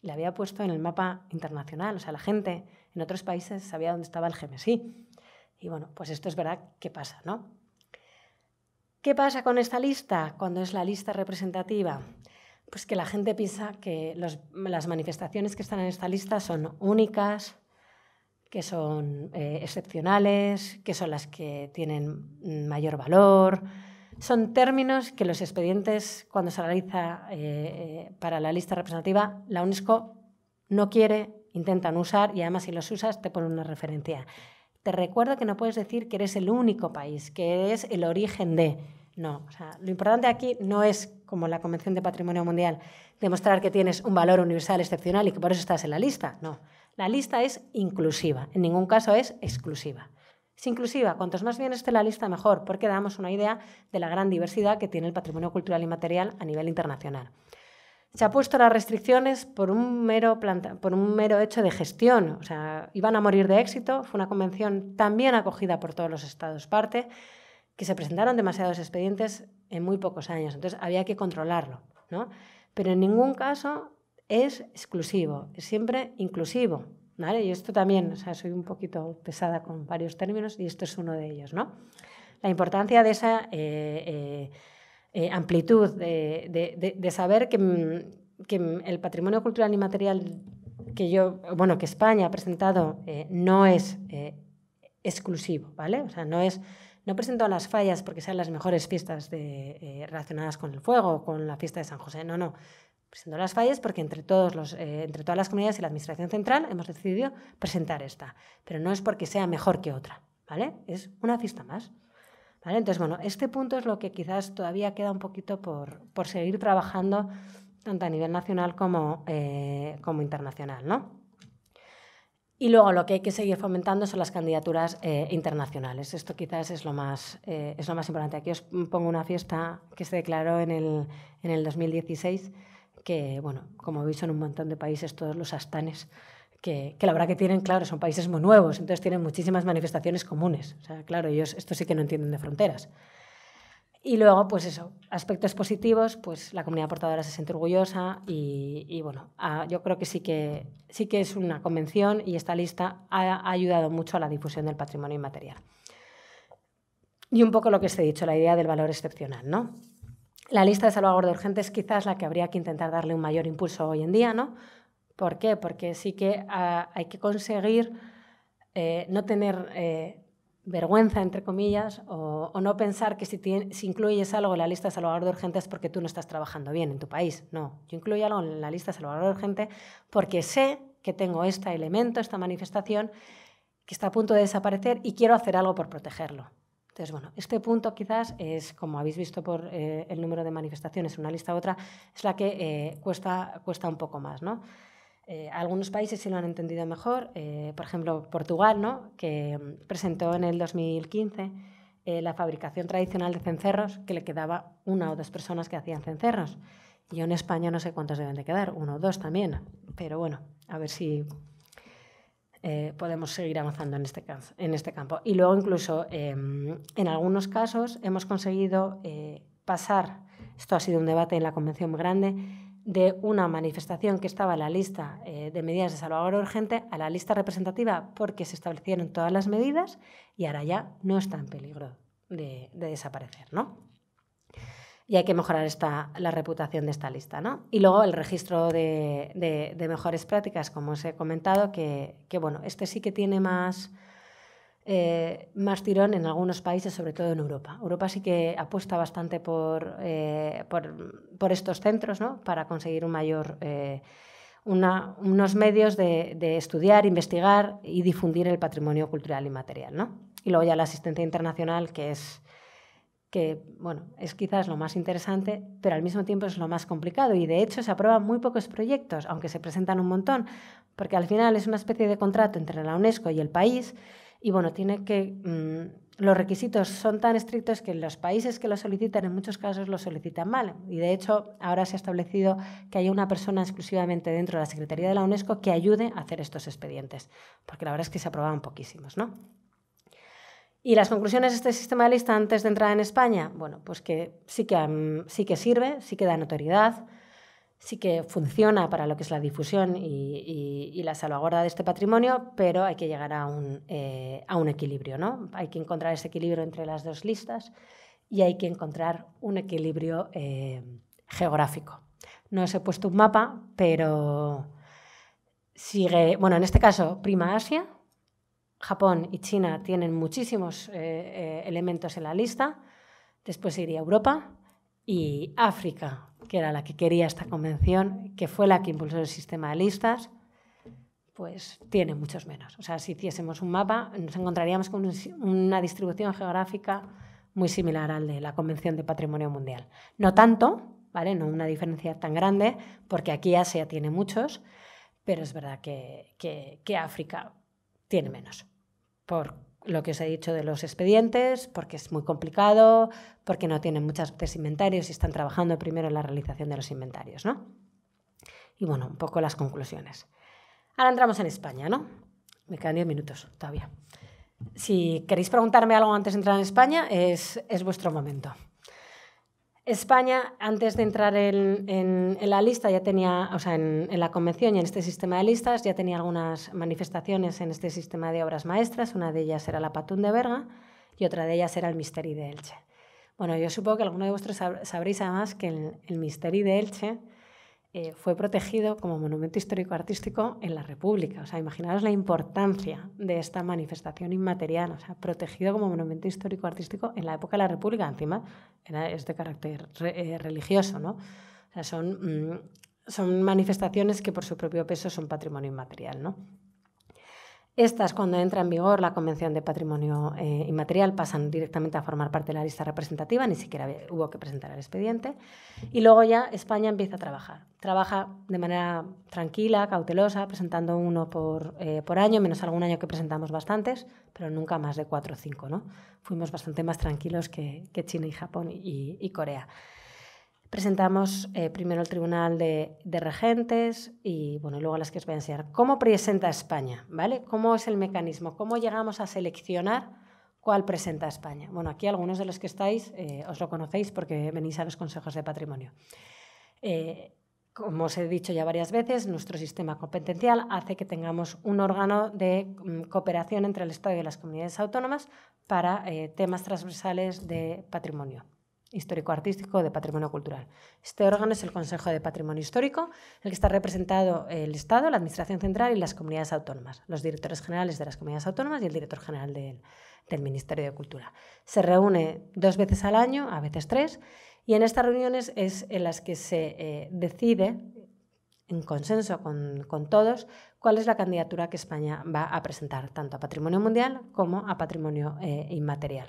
le había puesto en el mapa internacional. O sea, la gente en otros países sabía dónde estaba Algemesí Y bueno, pues esto es verdad qué pasa, ¿no? ¿Qué pasa con esta lista cuando es la lista representativa? Pues que la gente piensa que las manifestaciones que están en esta lista son únicas, que son eh, excepcionales, que son las que tienen mayor valor. Son términos que los expedientes, cuando se realiza eh, eh, para la lista representativa, la UNESCO no quiere, intentan usar y además si los usas te ponen una referencia. Te recuerdo que no puedes decir que eres el único país, que eres el origen de. No, lo importante aquí no es, como la Convención de Patrimonio Mundial, demostrar que tienes un valor universal excepcional y que por eso estás en la lista. No, la lista es inclusiva, en ningún caso es exclusiva. Es inclusiva, cuantos más bien esté la lista, mejor, porque damos una idea de la gran diversidad que tiene el patrimonio cultural y material a nivel internacional se ha puesto las restricciones por un mero, planta, por un mero hecho de gestión. O sea, iban a morir de éxito. Fue una convención también acogida por todos los estados parte, que se presentaron demasiados expedientes en muy pocos años. Entonces había que controlarlo. ¿no? Pero en ningún caso es exclusivo, es siempre inclusivo. ¿vale? Y esto también, o sea, soy un poquito pesada con varios términos y esto es uno de ellos. ¿no? La importancia de esa... Eh, eh, eh, amplitud de, saber que, mm, mm, el patrimonio cultural material que yo, bueno, que España ha presentado eh, no es eh, exclusivo, ¿vale? sea, no es no las fallas porque sean las mejores fiestas relacionadas con el fuego, con la fiesta de San José, no, no. presento las fallas porque entre, todos entre todas las comunidades y la Administración Central hemos decidido presentar esta. Pero no es porque sea mejor que otra, ¿vale? Es una fiesta más. Entonces, bueno, este punto es lo que quizás todavía queda un poquito por, por seguir trabajando tanto a nivel nacional como, eh, como internacional, ¿no? Y luego lo que hay que seguir fomentando son las candidaturas eh, internacionales. Esto quizás es lo, más, eh, es lo más importante. Aquí os pongo una fiesta que se declaró en el, en el 2016, que, bueno, como veis, son un montón de países todos los astanes que, la verdad que tienen, claro, son países muy nuevos, entonces tienen muchísimas manifestaciones comunes. O sea, claro, ellos esto sí que no entienden de fronteras. Y luego, pues eso, aspectos positivos, pues la comunidad portadora se siente orgullosa y, bueno, yo creo que sí, que sí que es una convención y esta lista ha, ayudado mucho a la difusión del patrimonio inmaterial. Y un poco lo que os he dicho, la idea del valor excepcional, ¿no? La lista de salvaguarda urgente es quizás la que habría que intentar darle un mayor impulso hoy en día, ¿no? ¿Por qué? Porque sí que ah, hay que conseguir eh, no tener eh, vergüenza, entre comillas, o, no pensar que si, incluyes algo en la lista de urgentes urgente es porque tú no estás trabajando bien en tu país. No, yo incluyo algo en la lista de urgente porque sé que tengo este elemento, esta manifestación, que está a punto de desaparecer y quiero hacer algo por protegerlo. Entonces, bueno, este punto quizás es, como habéis visto por eh, el número de manifestaciones, una lista u otra, es la que cuesta, cuesta un poco más, ¿no? Eh, algunos países sí lo han entendido mejor, eh, por ejemplo Portugal, ¿no? que mm, presentó en el 2015 eh, la fabricación tradicional de cencerros, que le quedaba una o dos personas que hacían cencerros. Yo en España no sé cuántos deben de quedar, uno o dos también, pero bueno, a ver si podemos seguir avanzando en este, en este campo. Y luego incluso em, en algunos casos hemos conseguido pasar, esto ha sido un debate en la convención muy grande, de una manifestación que estaba en la lista eh, de medidas de salvaguarda urgente a la lista representativa porque se establecieron todas las medidas y ahora ya no está en peligro de, desaparecer, Y hay que mejorar la reputación de esta lista, Y luego el registro de, mejores prácticas, como os he comentado, que, que, bueno, este sí que tiene más eh, más tirón en algunos países, sobre todo en Europa. Europa sí que apuesta bastante por, eh, estos centros ¿no? para conseguir un mayor, eh, unos medios de, estudiar, investigar y difundir el patrimonio cultural y material. Y luego ya la asistencia internacional, que es que es quizás lo más interesante, pero al mismo tiempo es lo más complicado y de hecho se aprueban muy pocos proyectos, aunque se presentan un montón, porque al final es una especie de contrato entre la UNESCO y el país y bueno, tiene que... Mm, los requisitos son tan estrictos que los países que lo solicitan en muchos casos lo solicitan mal. Y de hecho, ahora se ha establecido que hay una persona exclusivamente dentro de la Secretaría de la UNESCO que ayude a hacer estos expedientes, porque la verdad es que se aprobaban poquísimos, ¿no? ¿Y las conclusiones de este sistema de lista antes de entrar en España? Bueno, pues que sí que, mm, sí que sirve, sí que da notoriedad, sí que funciona para lo que es la difusión y, la salvaguarda de este patrimonio, pero hay que llegar eh, a un, equilibrio, ¿no? Hay que encontrar ese equilibrio entre las dos listas y hay que encontrar un equilibrio eh, geográfico. No os he puesto un mapa, pero sigue, bueno, en este caso, Prima Asia, Japón y China tienen muchísimos eh, elementos en la lista, después iría Europa y África que era la que quería esta convención, que fue la que impulsó el sistema de listas, pues tiene muchos menos. O sea, si hiciésemos un mapa, nos encontraríamos con una distribución geográfica muy similar al de la Convención de Patrimonio Mundial. No tanto, ¿vale? No una diferencia tan grande, porque aquí Asia tiene muchos, pero es verdad que, que África tiene menos, por lo que os he dicho de los expedientes, porque es muy complicado, porque no tienen muchas veces inventarios y están trabajando primero en la realización de los inventarios, ¿no? Y bueno, un poco las conclusiones. Ahora entramos en España, ¿no? Me quedan 10 minutos todavía. Si queréis preguntarme algo antes de entrar en España, es, es vuestro momento. España, antes de entrar en, la lista, ya tenía, o sea, en, la convención y en este sistema de listas, ya tenía algunas manifestaciones en este sistema de obras maestras. Una de ellas era la Patún de Berga y otra de ellas era el Misteri de Elche. Bueno, yo supongo que alguno de vosotros sabréis además que el Misteri de Elche eh, fue protegido como monumento histórico artístico en la República. O sea, imaginaros la importancia de esta manifestación inmaterial, o sea, protegido como monumento histórico artístico en la época de la República, encima era, es de carácter eh, religioso, sea, son, mm, son manifestaciones que por su propio peso son patrimonio inmaterial, ¿no? Estas, cuando entra en vigor la Convención de Patrimonio eh, Inmaterial, pasan directamente a formar parte de la lista representativa, ni siquiera hubo que presentar el expediente. Y luego ya España empieza a trabajar. Trabaja de manera tranquila, cautelosa, presentando uno por, eh, por año, menos algún año que presentamos bastantes, pero nunca más de cuatro o cinco. ¿no? Fuimos bastante más tranquilos que, China y Japón y Corea presentamos eh, primero el Tribunal de, Regentes y bueno, luego las que os voy a enseñar. ¿Cómo presenta España? ¿Vale? ¿Cómo es el mecanismo? ¿Cómo llegamos a seleccionar cuál presenta España? Bueno, aquí algunos de los que estáis eh, os lo conocéis porque venís a los consejos de patrimonio. Eh, como os he dicho ya varias veces, nuestro sistema competencial hace que tengamos un órgano de mm, cooperación entre el Estado y las comunidades autónomas para temas transversales de patrimonio histórico-artístico de patrimonio cultural. Este órgano es el Consejo de Patrimonio Histórico, en el que está representado el Estado, la Administración Central y las comunidades autónomas, los directores generales de las comunidades autónomas y el director general del Ministerio de Cultura. Se reúne dos veces al año, a veces tres, y en estas reuniones es en las que se eh, decide en consenso con, todos cuál es la candidatura que España va a presentar, tanto a patrimonio mundial como a patrimonio eh, inmaterial.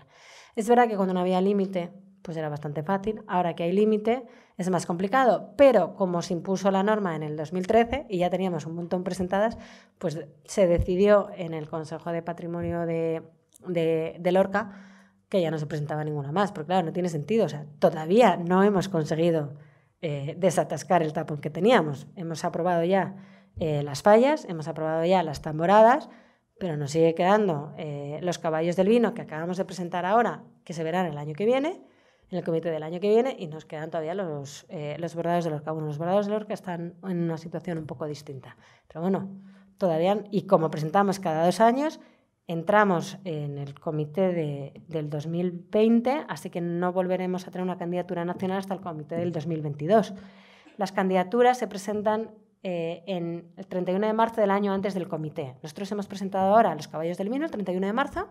Es verdad que cuando no había límite pues era bastante fácil. Ahora que hay límite, es más complicado. Pero como se impuso la norma en el 2013 y ya teníamos un montón presentadas, pues se decidió en el Consejo de Patrimonio de, de, Lorca que ya no se presentaba ninguna más. Porque claro, no tiene sentido. O sea, todavía no hemos conseguido eh, desatascar el tapón que teníamos. Hemos aprobado ya eh, las fallas, hemos aprobado ya las tamboradas pero nos sigue quedando eh, los caballos del vino que acabamos de presentar ahora, que se verán el año que viene, en el comité del año que viene y nos quedan todavía los, eh, los bordados de los Bueno, los bordados de Lorca están en una situación un poco distinta. Pero bueno, todavía, y como presentamos cada dos años, entramos en el comité de, del 2020, así que no volveremos a tener una candidatura nacional hasta el comité del 2022. Las candidaturas se presentan eh, en el 31 de marzo del año antes del comité. Nosotros hemos presentado ahora Los Caballos del Vino el 31 de marzo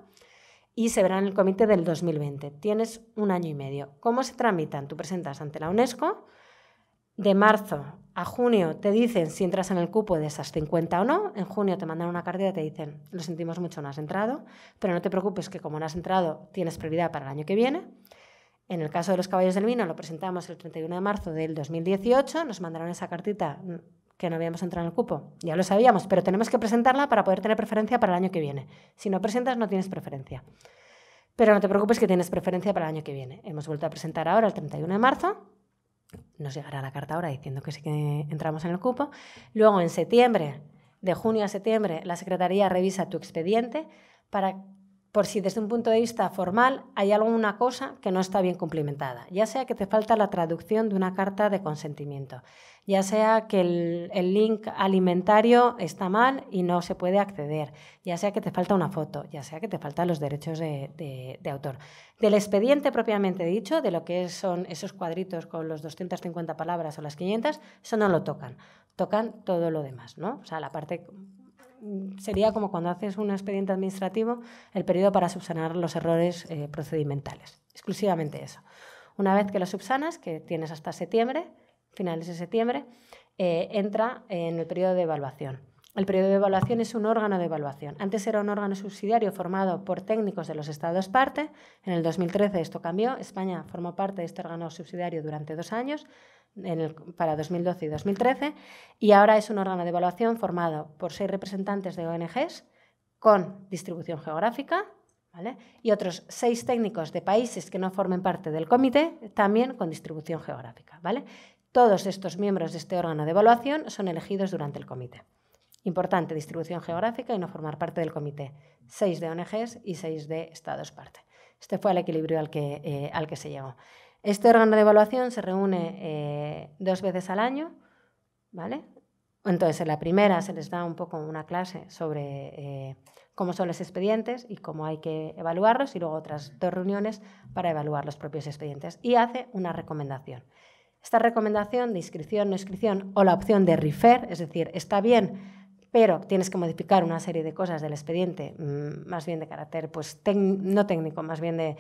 y se verá en el comité del 2020. Tienes un año y medio. ¿Cómo se tramitan? Tú presentas ante la UNESCO. De marzo a junio te dicen si entras en el cupo de esas 50 o no. En junio te mandan una cartita y te dicen, lo sentimos mucho, no has entrado, pero no te preocupes que como no has entrado tienes prioridad para el año que viene. En el caso de los caballos del vino lo presentamos el 31 de marzo del 2018, nos mandaron esa cartita mm, que no habíamos entrado en el cupo. Ya lo sabíamos, pero tenemos que presentarla para poder tener preferencia para el año que viene. Si no presentas, no tienes preferencia. Pero no te preocupes que tienes preferencia para el año que viene. Hemos vuelto a presentar ahora el 31 de marzo. Nos llegará la carta ahora diciendo que sí que entramos en el cupo. Luego, en septiembre, de junio a septiembre, la Secretaría revisa tu expediente para por si desde un punto de vista formal hay alguna cosa que no está bien cumplimentada, ya sea que te falta la traducción de una carta de consentimiento, ya sea que el, link alimentario está mal y no se puede acceder, ya sea que te falta una foto, ya sea que te faltan los derechos de, autor. Del expediente propiamente dicho, de lo que son esos cuadritos con los 250 palabras o las 500, eso no lo tocan, tocan todo lo demás, ¿no? O sea, la parte sería como cuando haces un expediente administrativo, el periodo para subsanar los errores eh, procedimentales. Exclusivamente eso. Una vez que lo subsanas, que tienes hasta septiembre, finales de septiembre, eh, entra en el periodo de evaluación. El periodo de evaluación es un órgano de evaluación. Antes era un órgano subsidiario formado por técnicos de los Estados parte. En el 2013 esto cambió. España formó parte de este órgano subsidiario durante dos años, para 2012 y 2013. Y ahora es un órgano de evaluación formado por seis representantes de ONGs con distribución geográfica, y otros seis técnicos de países que no formen parte del comité, también con distribución geográfica. Todos estos miembros de este órgano de evaluación son elegidos durante el comité. Importante, distribución geográfica y no formar parte del comité. ...seis de ONGs y seis de Estados parte. Este fue el equilibrio al que, eh, al que se llegó. Este órgano de evaluación se reúne eh, dos veces al año, ¿vale? Entonces, en la primera se les da un poco una clase sobre eh, cómo son los expedientes y cómo hay que evaluarlos, y luego otras dos reuniones para evaluar los propios expedientes. Y hace una recomendación. Esta recomendación de inscripción, no inscripción o la opción de refer, es decir, está bien pero tienes que modificar una serie de cosas del expediente, mm, más bien de carácter, pues no técnico, más bien de,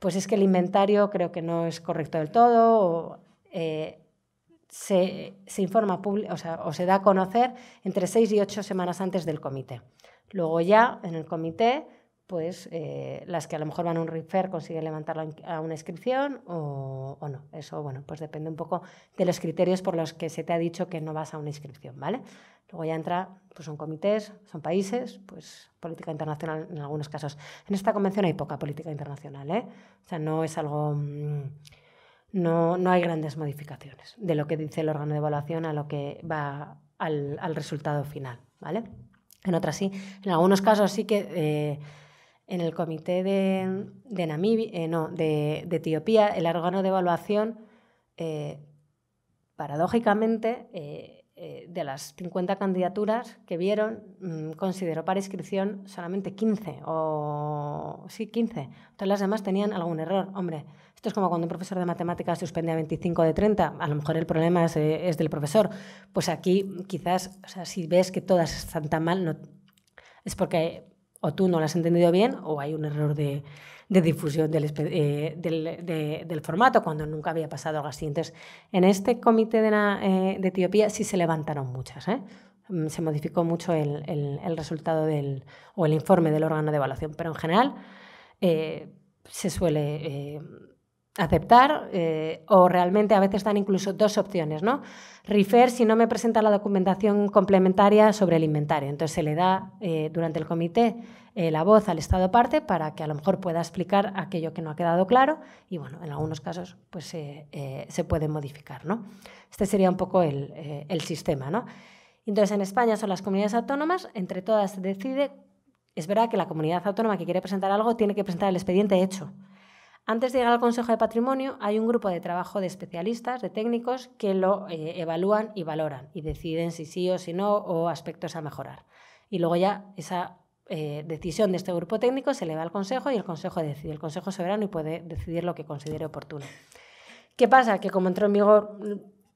pues es que el inventario creo que no es correcto del todo, o, eh, se, se, informa o, sea, o se da a conocer entre seis y ocho semanas antes del comité. Luego ya en el comité, pues eh, las que a lo mejor van a un refer consiguen levantar a una inscripción o, o, no. Eso, bueno, pues depende un poco de los criterios por los que se te ha dicho que no vas a una inscripción, ¿vale? Luego ya entra, pues son comités, son países, pues política internacional en algunos casos. En esta convención hay poca política internacional, ¿eh? O sea, no es algo... Mm, no, hay grandes modificaciones de lo que dice el órgano de evaluación a lo que va al, resultado final, ¿vale? En otras sí. En algunos casos sí que... Eh, en el comité de, de Namibia, eh, no, de, Etiopía, el órgano de evaluación, eh, paradójicamente, eh, de las 50 candidaturas que vieron, mm, consideró para inscripción solamente 15 o sí, 15. Todas las demás tenían algún error. Hombre, esto es como cuando un profesor de matemáticas suspende a 25 de 30. A lo mejor el problema es, eh, del profesor. Pues aquí quizás, sea, si ves que todas están tan mal, no, es porque o tú no las has entendido bien o hay un error de, de difusión del, eh, del, formato, cuando nunca había pasado a así. Entonces, en este comité eh, de, Etiopía sí se levantaron muchas. ¿eh? Mm, se modificó mucho el, el, resultado del, o el informe del órgano de evaluación, pero en general se suele aceptar eh, o realmente a veces dan incluso dos opciones, ¿no? Refer si no me presenta la documentación complementaria sobre el inventario. Entonces se le da eh, durante el comité eh, la voz al Estado parte para que a lo mejor pueda explicar aquello que no ha quedado claro y bueno, en algunos casos pues se puede modificar, ¿no? Este sería un poco el, sistema, ¿no? Entonces en España son las comunidades autónomas, entre todas se decide, es verdad que la comunidad autónoma que quiere presentar algo tiene que presentar el expediente hecho. Antes de llegar al Consejo de Patrimonio, hay un grupo de trabajo de especialistas, de técnicos, que lo eh, evalúan y valoran y deciden si sí o si no o aspectos a mejorar. Y luego ya esa eh, decisión de este grupo técnico se va al Consejo y el Consejo decide. El Consejo soberano y puede decidir lo que considere oportuno. ¿Qué pasa? Que como entró en vigor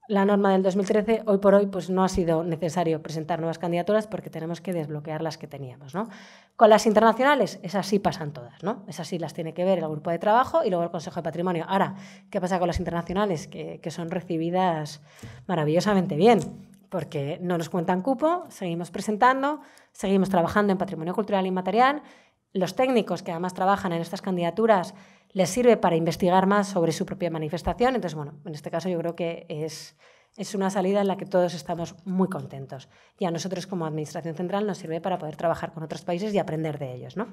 la norma del 2013, hoy por hoy, pues no ha sido necesario presentar nuevas candidaturas porque tenemos que desbloquear las que teníamos. ¿no? Con las internacionales, esas sí pasan todas, ¿no? Esas sí las tiene que ver el grupo de trabajo y luego el Consejo de Patrimonio. Ahora, ¿qué pasa con las internacionales? Que, que son recibidas maravillosamente bien, porque no nos cuentan cupo, seguimos presentando, seguimos trabajando en patrimonio cultural inmaterial los técnicos que además trabajan en estas candidaturas les sirve para investigar más sobre su propia manifestación. Entonces, bueno, en este caso yo creo que es, es una salida en la que todos estamos muy contentos. Y a nosotros como Administración Central nos sirve para poder trabajar con otros países y aprender de ellos. ¿no?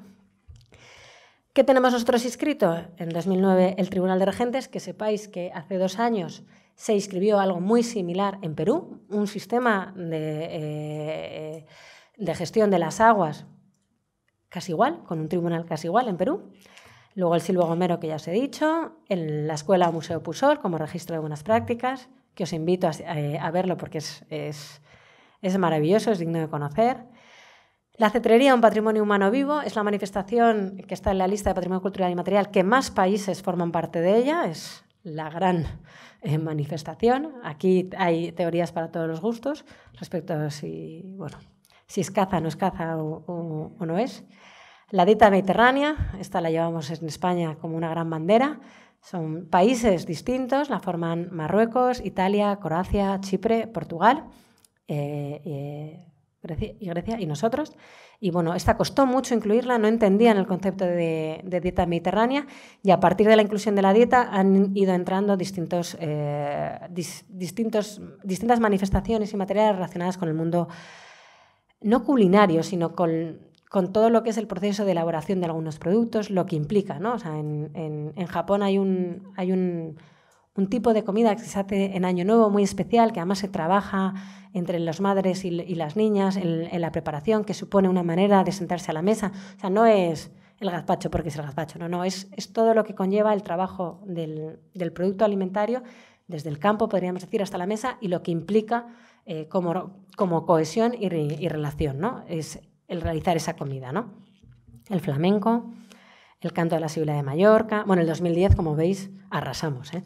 ¿Qué tenemos nosotros inscrito? En 2009 el Tribunal de Regentes, que sepáis que hace dos años se inscribió algo muy similar en Perú, un sistema de, eh, de gestión de las aguas casi igual, con un tribunal casi igual en Perú. Luego el Silvo Gomero, que ya os he dicho, en la Escuela Museo Pusol como registro de buenas prácticas, que os invito a, eh, verlo porque es, es, maravilloso, es digno de conocer. La cetrería, un patrimonio humano vivo, es la manifestación que está en la lista de patrimonio cultural y material que más países forman parte de ella, es la gran eh, manifestación. Aquí hay teorías para todos los gustos respecto a si, bueno, si es caza, no es caza o, no es. La dieta mediterránea, esta la llevamos en España como una gran bandera. Son países distintos, la forman Marruecos, Italia, Croacia, Chipre, Portugal eh, eh, Grecia, y nosotros. Y bueno, esta costó mucho incluirla, no entendían el concepto de, dieta mediterránea y a partir de la inclusión de la dieta han ido entrando distintos, eh, distintas manifestaciones y materiales relacionadas con el mundo no culinario, sino con, con, todo lo que es el proceso de elaboración de algunos productos, lo que implica, ¿no? O sea, en, en Japón hay, un, hay un, tipo de comida que se hace en Año Nuevo muy especial, que además se trabaja entre las madres y, las niñas en, la preparación, que supone una manera de sentarse a la mesa. O sea, no es el gazpacho porque es el gazpacho, no, no, es, es todo lo que conlleva el trabajo del, producto alimentario desde el campo, podríamos decir, hasta la mesa y lo que implica cómo eh, como, como cohesión y, relación, ¿no? Es el realizar esa comida, ¿no? El flamenco, el canto de la Sibila de Mallorca. Bueno, el 2010, como veis, arrasamos. ¿eh?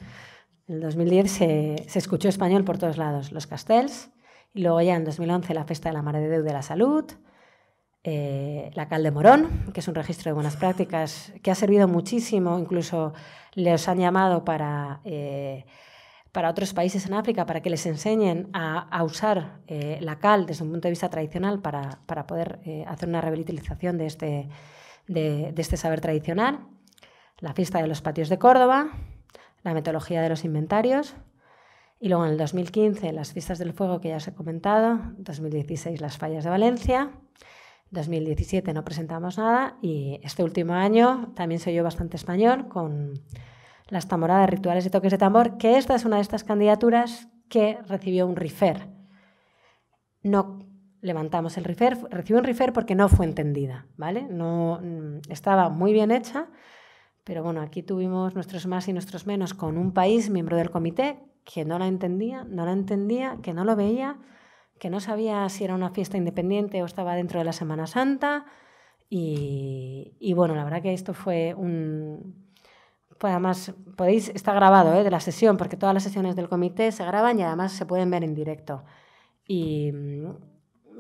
El 2010 se, escuchó español por todos lados, los castells, y luego ya en 2011 la Festa de la Mar de Déu de la Salud, eh, la Cal de Morón, que es un registro de buenas prácticas que ha servido muchísimo, incluso les han llamado para... Eh, para otros países en África para que les enseñen a, usar eh, la cal desde un punto de vista tradicional para, para poder eh, hacer una revitalización de este, de, este saber tradicional, la fiesta de los patios de Córdoba, la metodología de los inventarios, y luego en el 2015 las fiestas del fuego que ya os he comentado, 2016 las fallas de Valencia, 2017 no presentamos nada y este último año también soy yo bastante español con las tamboradas, rituales y toques de tambor, que esta es una de estas candidaturas que recibió un refer. No levantamos el refer, recibió un refer porque no fue entendida, ¿vale? No mm, estaba muy bien hecha, pero bueno, aquí tuvimos nuestros más y nuestros menos con un país miembro del comité que no la entendía, no la entendía, que no lo veía, que no sabía si era una fiesta independiente o estaba dentro de la Semana Santa. Y, y bueno, la verdad que esto fue un, pues además podéis, está grabado ¿eh? de la sesión, porque todas las sesiones del comité se graban y además se pueden ver en directo. Y mm,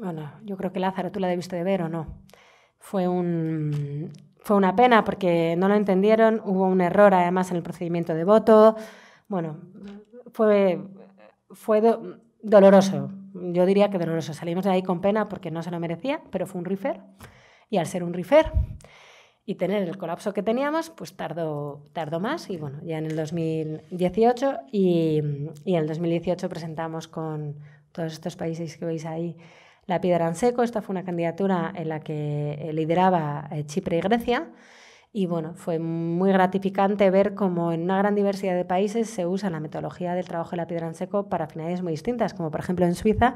bueno, yo creo que Lázaro, tú la debiste de ver o no. Fue, un, fue una pena porque no lo entendieron, hubo un error además en el procedimiento de voto. Bueno, fue, fue doloroso, yo diría que doloroso. Salimos de ahí con pena porque no se lo merecía, pero fue un rifer. Y al ser un rifer, y tener el colapso que teníamos, pues tardó, tardó más y bueno, ya en el 2018 y, en el 2018 presentamos con todos estos países que veis ahí la piedra en seco. Esta fue una candidatura en la que lideraba eh, Chipre y Grecia. Y bueno, fue muy gratificante ver cómo en una gran diversidad de países se usa la metodología del trabajo de la piedra en seco para finalidades muy distintas, como por ejemplo en Suiza,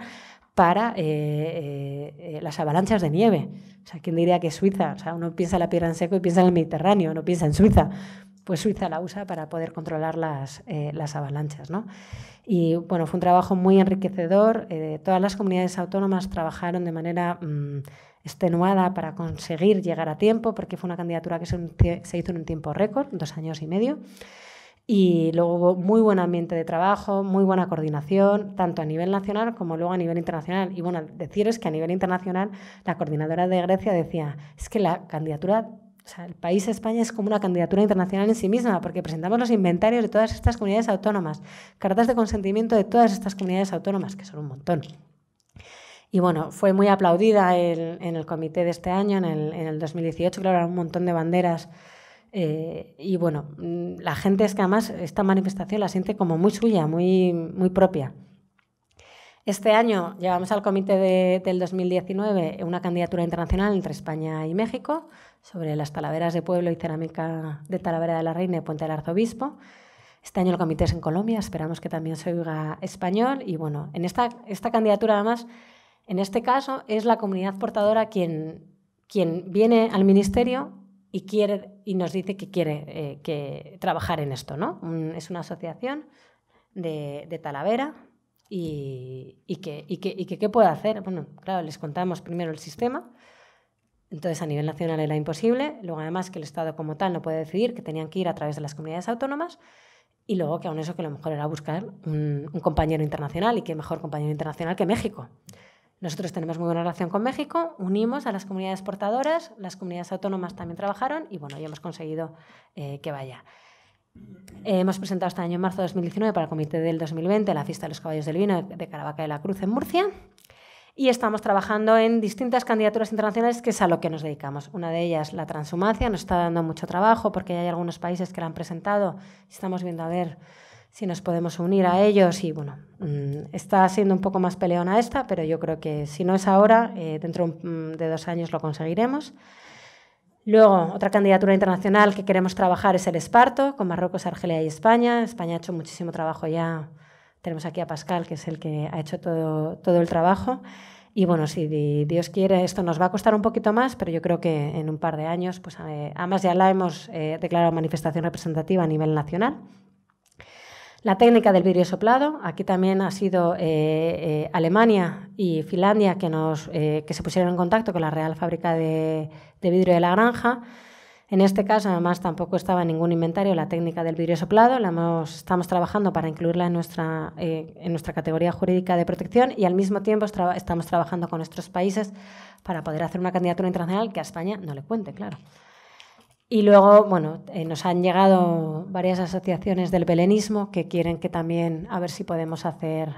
para eh, eh, eh, las avalanchas de nieve. O sea, ¿quién diría que Suiza? O sea, uno piensa en la piedra en seco y piensa en el Mediterráneo, no piensa en Suiza. Pues Suiza la usa para poder controlar las, las avalanchas. ¿no? Y bueno, fue un trabajo muy enriquecedor. todas las comunidades autónomas trabajaron de manera mm, extenuada para conseguir llegar a tiempo, porque fue una candidatura que se, se hizo en un tiempo récord, dos años y medio. Y luego muy buen ambiente de trabajo, muy buena coordinación, tanto a nivel nacional como luego a nivel internacional. Y bueno, deciros que a nivel internacional la coordinadora de Grecia decía, es que la candidatura o sea, el país España es como una candidatura internacional en sí misma, porque presentamos los inventarios de todas estas comunidades autónomas, cartas de consentimiento de todas estas comunidades autónomas, que son un montón. Y bueno, fue muy aplaudida en el comité de este año, en el, en el 2018, claro, un montón de banderas eh, y bueno, mm, la gente es que además esta manifestación la siente como muy suya, muy, muy propia. Este año llevamos al comité del 2019 una candidatura internacional entre España y México sobre las talaveras de pueblo y cerámica de Talavera de la Reina y Puente del Arzobispo. Este año el comité es en Colombia, esperamos que también se oiga español. Y bueno, en esta, esta candidatura además, en este caso, es la comunidad portadora quien, quien viene al ministerio y, quiere, y nos dice que quiere eh, que trabajar en esto, ¿no? es una asociación de, de Talavera y, y, que, y, y qué puede hacer. Bueno, claro, les contamos primero el sistema. Entonces, a nivel nacional era imposible. Luego, además, que el Estado como tal no puede decidir, que tenían que ir a través de las comunidades autónomas. Y luego, que aún eso, que lo mejor era buscar un, un compañero internacional y qué mejor compañero internacional que México. Nosotros tenemos muy buena relación con México, unimos a las comunidades portadoras, las comunidades autónomas también trabajaron y bueno, ya hemos conseguido eh, que vaya. Eh, hemos presentado este año, en marzo de 2019, para el comité del 2020, la fiesta de los caballos del vino de Caravaca de la Cruz en Murcia. Y estamos trabajando en distintas candidaturas internacionales, que es a lo que nos dedicamos. Una de ellas, la transhumancia, nos está dando mucho trabajo porque hay algunos países que la han presentado. Estamos viendo a ver si nos podemos unir a ellos y bueno, mm, está siendo un poco más peleona esta, pero yo creo que si no es ahora, eh, dentro mm, de dos años lo conseguiremos. Luego, otra candidatura internacional que queremos trabajar es el Esparto, con Marruecos, Argelia y España. España ha hecho muchísimo trabajo ya. Tenemos aquí a Pascal, que es el que ha hecho todo, el trabajo. Y bueno, si Dios quiere, esto nos va a costar un poquito más, pero yo creo que en un par de años, pues eh, además ya la hemos eh, declarado manifestación representativa a nivel nacional. La técnica del vidrio soplado, aquí también ha sido eh, eh, Alemania y Finlandia que, nos, eh, se pusieron en contacto con la Real Fábrica de, Vidrio de la Granja. En este caso, además, tampoco estaba en ningún inventario la técnica del vidrio soplado. estamos trabajando para incluirla en nuestra, en nuestra categoría jurídica de protección y al mismo tiempo estamos trabajando con nuestros países para poder hacer una candidatura internacional que a España no le cuente, claro. Y luego, bueno, eh, nos han llegado varias asociaciones del belenismo que quieren que también, a ver si podemos hacer,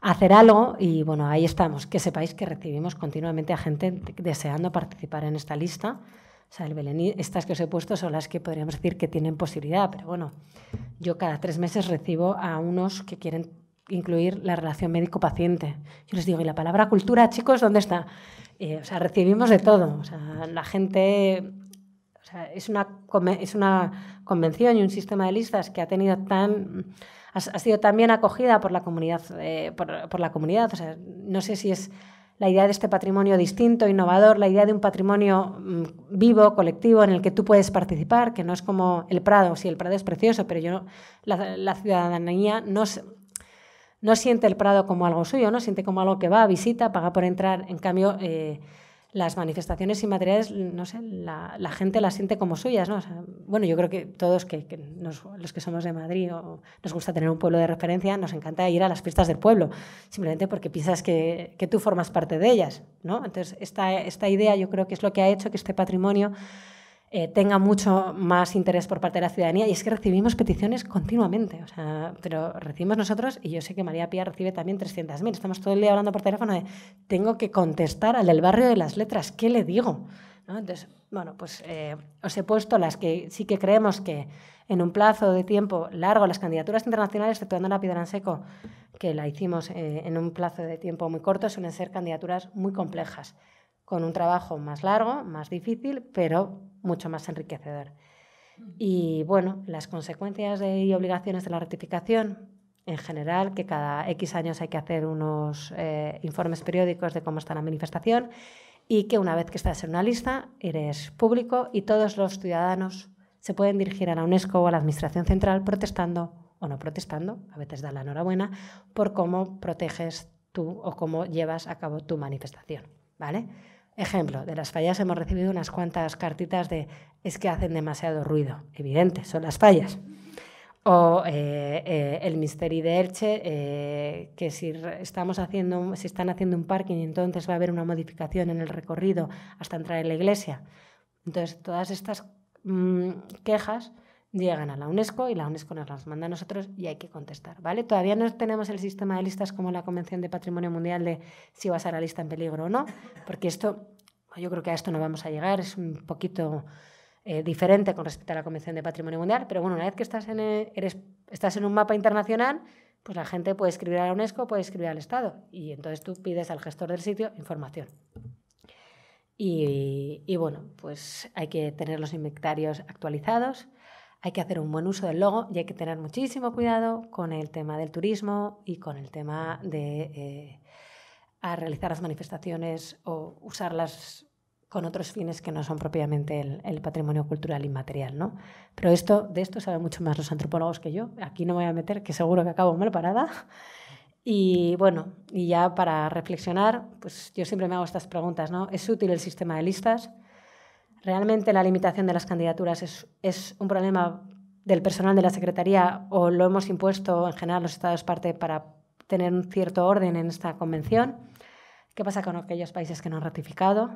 hacer algo. Y bueno, ahí estamos. Que sepáis que recibimos continuamente a gente deseando participar en esta lista. O sea, el belen estas que os he puesto son las que podríamos decir que tienen posibilidad, pero bueno, yo cada tres meses recibo a unos que quieren incluir la relación médico-paciente. Yo les digo, ¿y la palabra cultura, chicos, dónde está? Eh, o sea, recibimos de todo. O sea, la gente es una, es una convención y un sistema de listas que ha tenido tan ha, sido tan bien acogida por la comunidad, eh, por, por, la comunidad. no sé si es la idea de este patrimonio distinto, innovador, la idea de un patrimonio mm, vivo, colectivo, en el que tú puedes participar, que no es como el Prado, sí, el Prado es precioso, pero yo la, la ciudadanía no, no siente el Prado como algo suyo, no siente como algo que va, visita, paga por entrar, en cambio... Eh, las manifestaciones inmateriales, no sé, la, gente las siente como suyas, ¿no? bueno, yo creo que todos que, los que somos de Madrid o nos gusta tener un pueblo de referencia, nos encanta ir a las fiestas del pueblo, simplemente porque piensas que, tú formas parte de ellas, ¿no? Entonces, esta, esta idea yo creo que es lo que ha hecho que este patrimonio eh, tenga mucho más interés por parte de la ciudadanía. Y es que recibimos peticiones continuamente, o sea, pero recibimos nosotros, y yo sé que María Pía recibe también 300.000. Estamos todo el día hablando por teléfono de, tengo que contestar al del barrio de las letras, ¿qué le digo? Entonces, bueno, pues eh, os he puesto las que sí que creemos que en un plazo de tiempo largo las candidaturas internacionales, exceptuando la piedra en seco, que la hicimos eh, en un plazo de tiempo muy corto, suelen ser candidaturas muy complejas, con un trabajo más largo, más difícil, pero mucho más enriquecedor. Y bueno, las consecuencias y obligaciones de la ratificación, en general, que cada X años hay que hacer unos eh, informes periódicos de cómo está la manifestación y que una vez que estás en una lista, eres público y todos los ciudadanos se pueden dirigir a la UNESCO o a la Administración Central protestando o no protestando, a veces da la enhorabuena, por cómo proteges tú o cómo llevas a cabo tu manifestación. ¿Vale? Ejemplo, de las fallas hemos recibido unas cuantas cartitas de es que hacen demasiado ruido. Evidente, son las fallas. O eh, eh, el misterio de Elche, eh, que si, estamos haciendo, si están haciendo un parking, entonces va a haber una modificación en el recorrido hasta entrar en la iglesia. Entonces, todas estas mm, quejas llegan a la UNESCO y la UNESCO nos las manda a nosotros y hay que contestar, ¿vale? Todavía no tenemos el sistema de listas como la Convención de Patrimonio Mundial de si vas a la lista en peligro o no, porque esto, yo creo que a esto no vamos a llegar, es un poquito eh, diferente con respecto a la Convención de Patrimonio Mundial, pero bueno, una vez que estás en, eh, eres, estás en un mapa internacional, pues la gente puede escribir a la UNESCO, puede escribir al Estado, y entonces tú pides al gestor del sitio información. Y, y, bueno, pues hay que tener los inventarios actualizados, hay que hacer un buen uso del logo y hay que tener muchísimo cuidado con el tema del turismo y con el tema de eh, realizar las manifestaciones o usarlas con otros fines que no son propiamente el, patrimonio cultural inmaterial, ¿no? Pero esto, de esto saben mucho más los antropólogos que yo. Aquí no me voy a meter, que seguro que acabo mal parada. Y bueno, y ya para reflexionar, pues yo siempre me hago estas preguntas, ¿no? ¿Es útil el sistema de listas? ¿Realmente la limitación de las candidaturas es, un problema del personal de la Secretaría o lo hemos impuesto en general los Estados parte para tener un cierto orden en esta convención? ¿Qué pasa con aquellos países que no han ratificado?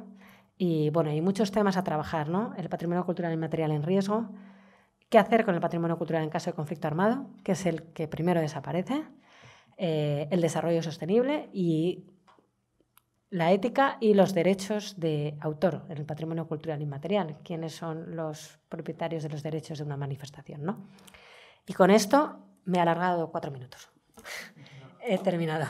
Y bueno, hay muchos temas a trabajar, ¿no? El patrimonio cultural y material en riesgo, qué hacer con el patrimonio cultural en caso de conflicto armado, que es el que primero desaparece, eh, el desarrollo sostenible y la ética y los derechos de autor en el patrimonio cultural inmaterial, quiénes son los propietarios de los derechos de una manifestación. ¿no? Y con esto me he alargado cuatro minutos. He terminado.